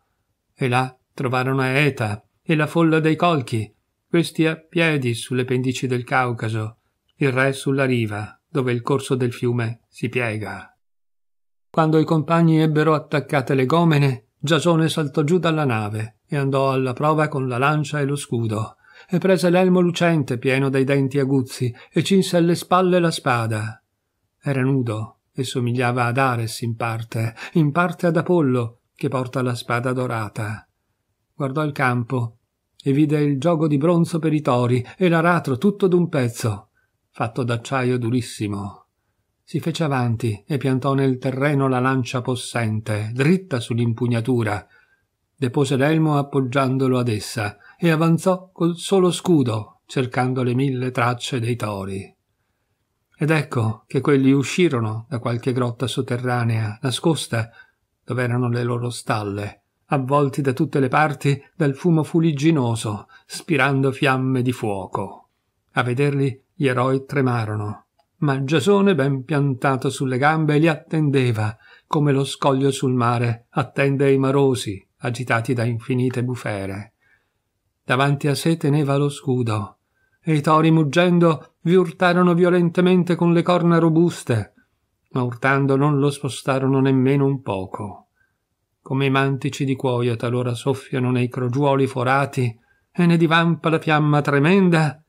E là trovarono Eta e la folla dei colchi, questi a piedi sulle pendici del Caucaso, il re sulla riva, dove il corso del fiume si piega. Quando i compagni ebbero attaccate le gomene, Giasone saltò giù dalla nave e andò alla prova con la lancia e lo scudo, e prese l'elmo lucente pieno dai denti aguzzi e cinse alle spalle la spada. Era nudo, e somigliava ad Ares in parte, in parte ad Apollo, che porta la spada dorata. Guardò il campo e vide il gioco di bronzo per i tori e l'aratro tutto d'un pezzo, fatto d'acciaio durissimo. Si fece avanti e piantò nel terreno la lancia possente, dritta sull'impugnatura. Depose l'elmo appoggiandolo ad essa e avanzò col solo scudo, cercando le mille tracce dei tori. Ed ecco che quelli uscirono da qualche grotta sotterranea, nascosta, dove erano le loro stalle, avvolti da tutte le parti dal fumo fuligginoso, spirando fiamme di fuoco. A vederli gli eroi tremarono, ma Giasone, ben piantato sulle gambe, li attendeva, come lo scoglio sul mare attende i marosi, agitati da infinite bufere. Davanti a sé teneva lo scudo, e i tori muggendo vi urtarono violentemente con le corna robuste, ma urtando non lo spostarono nemmeno un poco. Come i mantici di cuoio talora soffiano nei crogiuoli forati e ne divampa la fiamma tremenda,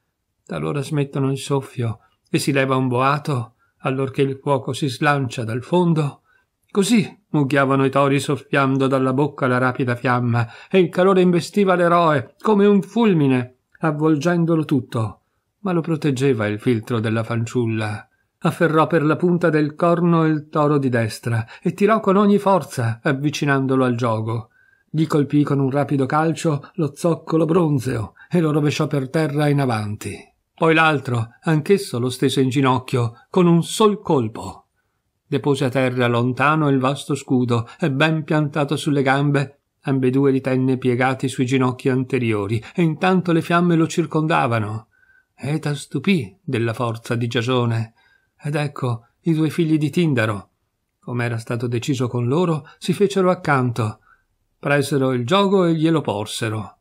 talora smettono il soffio e si leva un boato, allorché il fuoco si slancia dal fondo. Così mugghiavano i tori soffiando dalla bocca la rapida fiamma e il calore investiva l'eroe come un fulmine, avvolgendolo tutto ma lo proteggeva il filtro della fanciulla. Afferrò per la punta del corno il toro di destra e tirò con ogni forza, avvicinandolo al gioco. Gli colpì con un rapido calcio lo zoccolo bronzeo e lo rovesciò per terra in avanti. Poi l'altro, anch'esso lo stese in ginocchio, con un sol colpo. Depose a terra lontano il vasto scudo e ben piantato sulle gambe ambedue li tenne piegati sui ginocchi anteriori e intanto le fiamme lo circondavano Eta stupì della forza di Giasone. Ed ecco i due figli di Tindaro. Come era stato deciso con loro, si fecero accanto. Presero il giogo e glielo porsero.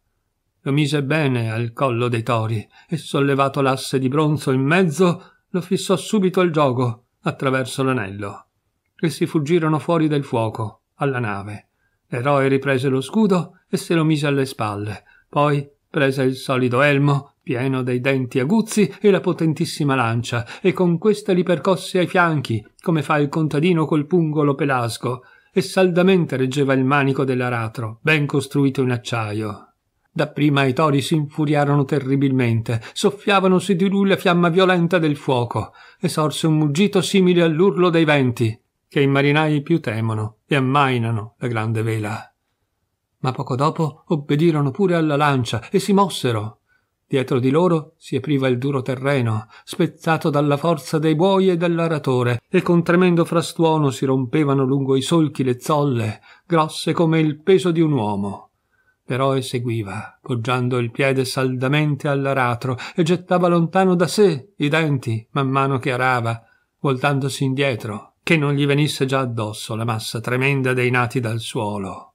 Lo mise bene al collo dei tori e, sollevato l'asse di bronzo in mezzo, lo fissò subito al giogo attraverso l'anello. E si fuggirono fuori del fuoco, alla nave. L'eroe riprese lo scudo e se lo mise alle spalle. Poi prese il solido elmo pieno dei denti aguzzi e la potentissima lancia, e con questa li percosse ai fianchi, come fa il contadino col pungolo pelasgo, e saldamente reggeva il manico dell'aratro, ben costruito in acciaio. Dapprima i tori si infuriarono terribilmente, soffiavano su di lui la fiamma violenta del fuoco, e sorse un muggito simile all'urlo dei venti, che i marinai più temono e ammainano la grande vela. Ma poco dopo obbedirono pure alla lancia e si mossero, Dietro di loro si apriva il duro terreno, spezzato dalla forza dei buoi e dell'aratore, e con tremendo frastuono si rompevano lungo i solchi le zolle, grosse come il peso di un uomo. L'eroe seguiva, poggiando il piede saldamente all'aratro, e gettava lontano da sé i denti man mano che arava, voltandosi indietro, che non gli venisse già addosso la massa tremenda dei nati dal suolo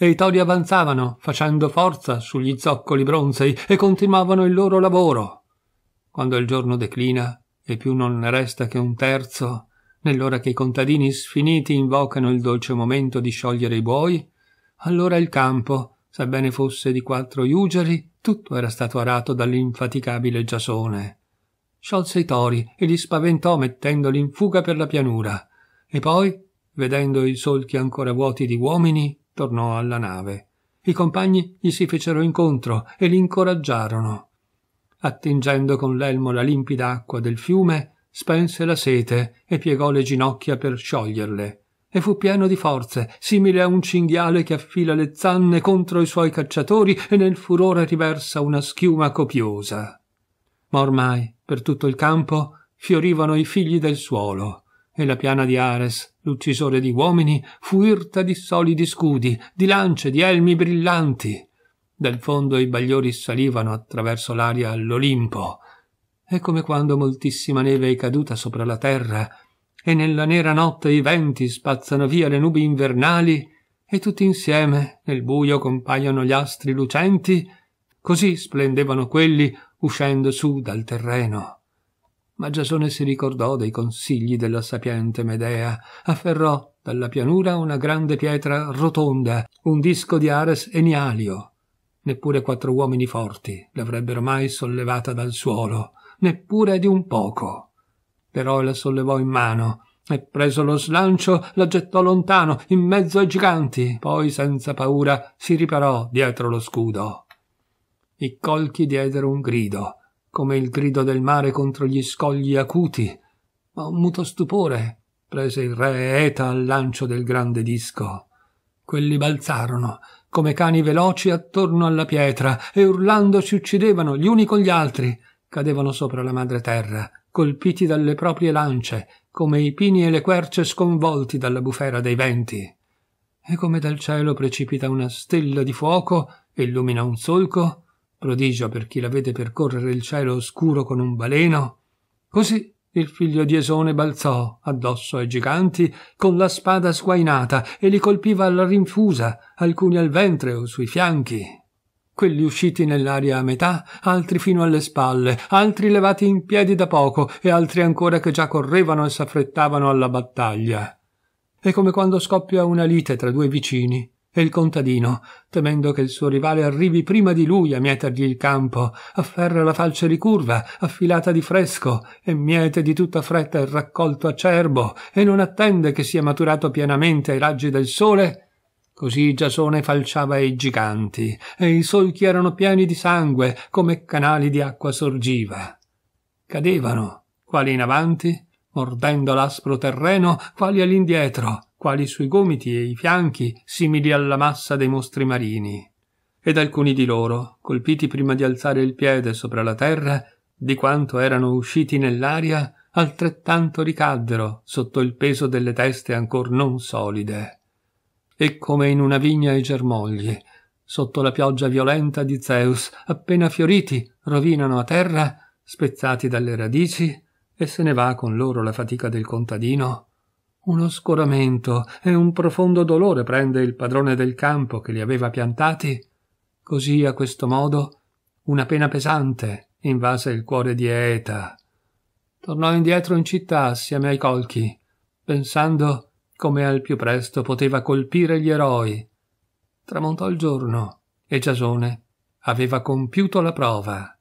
e i tori avanzavano, facendo forza sugli zoccoli bronzei, e continuavano il loro lavoro. Quando il giorno declina, e più non ne resta che un terzo, nell'ora che i contadini sfiniti invocano il dolce momento di sciogliere i buoi, allora il campo, sebbene fosse di quattro iugeri, tutto era stato arato dall'infaticabile giasone. Sciolse i tori e li spaventò mettendoli in fuga per la pianura, e poi, vedendo i solchi ancora vuoti di uomini, tornò alla nave. I compagni gli si fecero incontro e li incoraggiarono. Attingendo con l'elmo la limpida acqua del fiume, spense la sete e piegò le ginocchia per scioglierle e fu pieno di forze, simile a un cinghiale che affila le zanne contro i suoi cacciatori e nel furore riversa una schiuma copiosa. Ma ormai, per tutto il campo, fiorivano i figli del suolo, e la piana di Ares l'uccisore di uomini fu irta di solidi scudi, di lance, di elmi brillanti. Dal fondo i bagliori salivano attraverso l'aria all'Olimpo. È come quando moltissima neve è caduta sopra la terra e nella nera notte i venti spazzano via le nubi invernali e tutti insieme nel buio compaiono gli astri lucenti, così splendevano quelli uscendo su dal terreno ma Giasone si ricordò dei consigli della sapiente Medea, afferrò dalla pianura una grande pietra rotonda, un disco di Ares Enialio. Neppure quattro uomini forti l'avrebbero mai sollevata dal suolo, neppure di un poco. Però la sollevò in mano e preso lo slancio la gettò lontano in mezzo ai giganti, poi senza paura si riparò dietro lo scudo. I colchi diedero un grido come il grido del mare contro gli scogli acuti, ma un muto stupore prese il re Eta al lancio del grande disco. Quelli balzarono, come cani veloci attorno alla pietra, e urlando si uccidevano gli uni con gli altri, cadevano sopra la madre terra, colpiti dalle proprie lance, come i pini e le querce sconvolti dalla bufera dei venti. E come dal cielo precipita una stella di fuoco e illumina un solco, prodigio per chi la vede percorrere il cielo oscuro con un baleno. Così il figlio di Esone balzò addosso ai giganti con la spada sguainata e li colpiva alla rinfusa, alcuni al ventre o sui fianchi. Quelli usciti nell'aria a metà, altri fino alle spalle, altri levati in piedi da poco e altri ancora che già correvano e s'affrettavano alla battaglia. È come quando scoppia una lite tra due vicini e il contadino, temendo che il suo rivale arrivi prima di lui a mietergli il campo, afferra la falce ricurva, affilata di fresco, e miete di tutta fretta il raccolto acerbo, e non attende che sia maturato pienamente ai raggi del sole, Così Giasone falciava i giganti, e i solchi erano pieni di sangue, come canali di acqua sorgiva. Cadevano, quali in avanti, mordendo l'aspro terreno, quali all'indietro, quali sui gomiti e i fianchi simili alla massa dei mostri marini. Ed alcuni di loro, colpiti prima di alzare il piede sopra la terra, di quanto erano usciti nell'aria, altrettanto ricaddero sotto il peso delle teste ancor non solide. E come in una vigna i germogli, sotto la pioggia violenta di Zeus, appena fioriti, rovinano a terra, spezzati dalle radici, e se ne va con loro la fatica del contadino un oscuramento e un profondo dolore prende il padrone del campo che li aveva piantati. Così, a questo modo, una pena pesante invase il cuore di Eta. Tornò indietro in città assieme ai colchi, pensando come al più presto poteva colpire gli eroi. Tramontò il giorno e Giasone aveva compiuto la prova.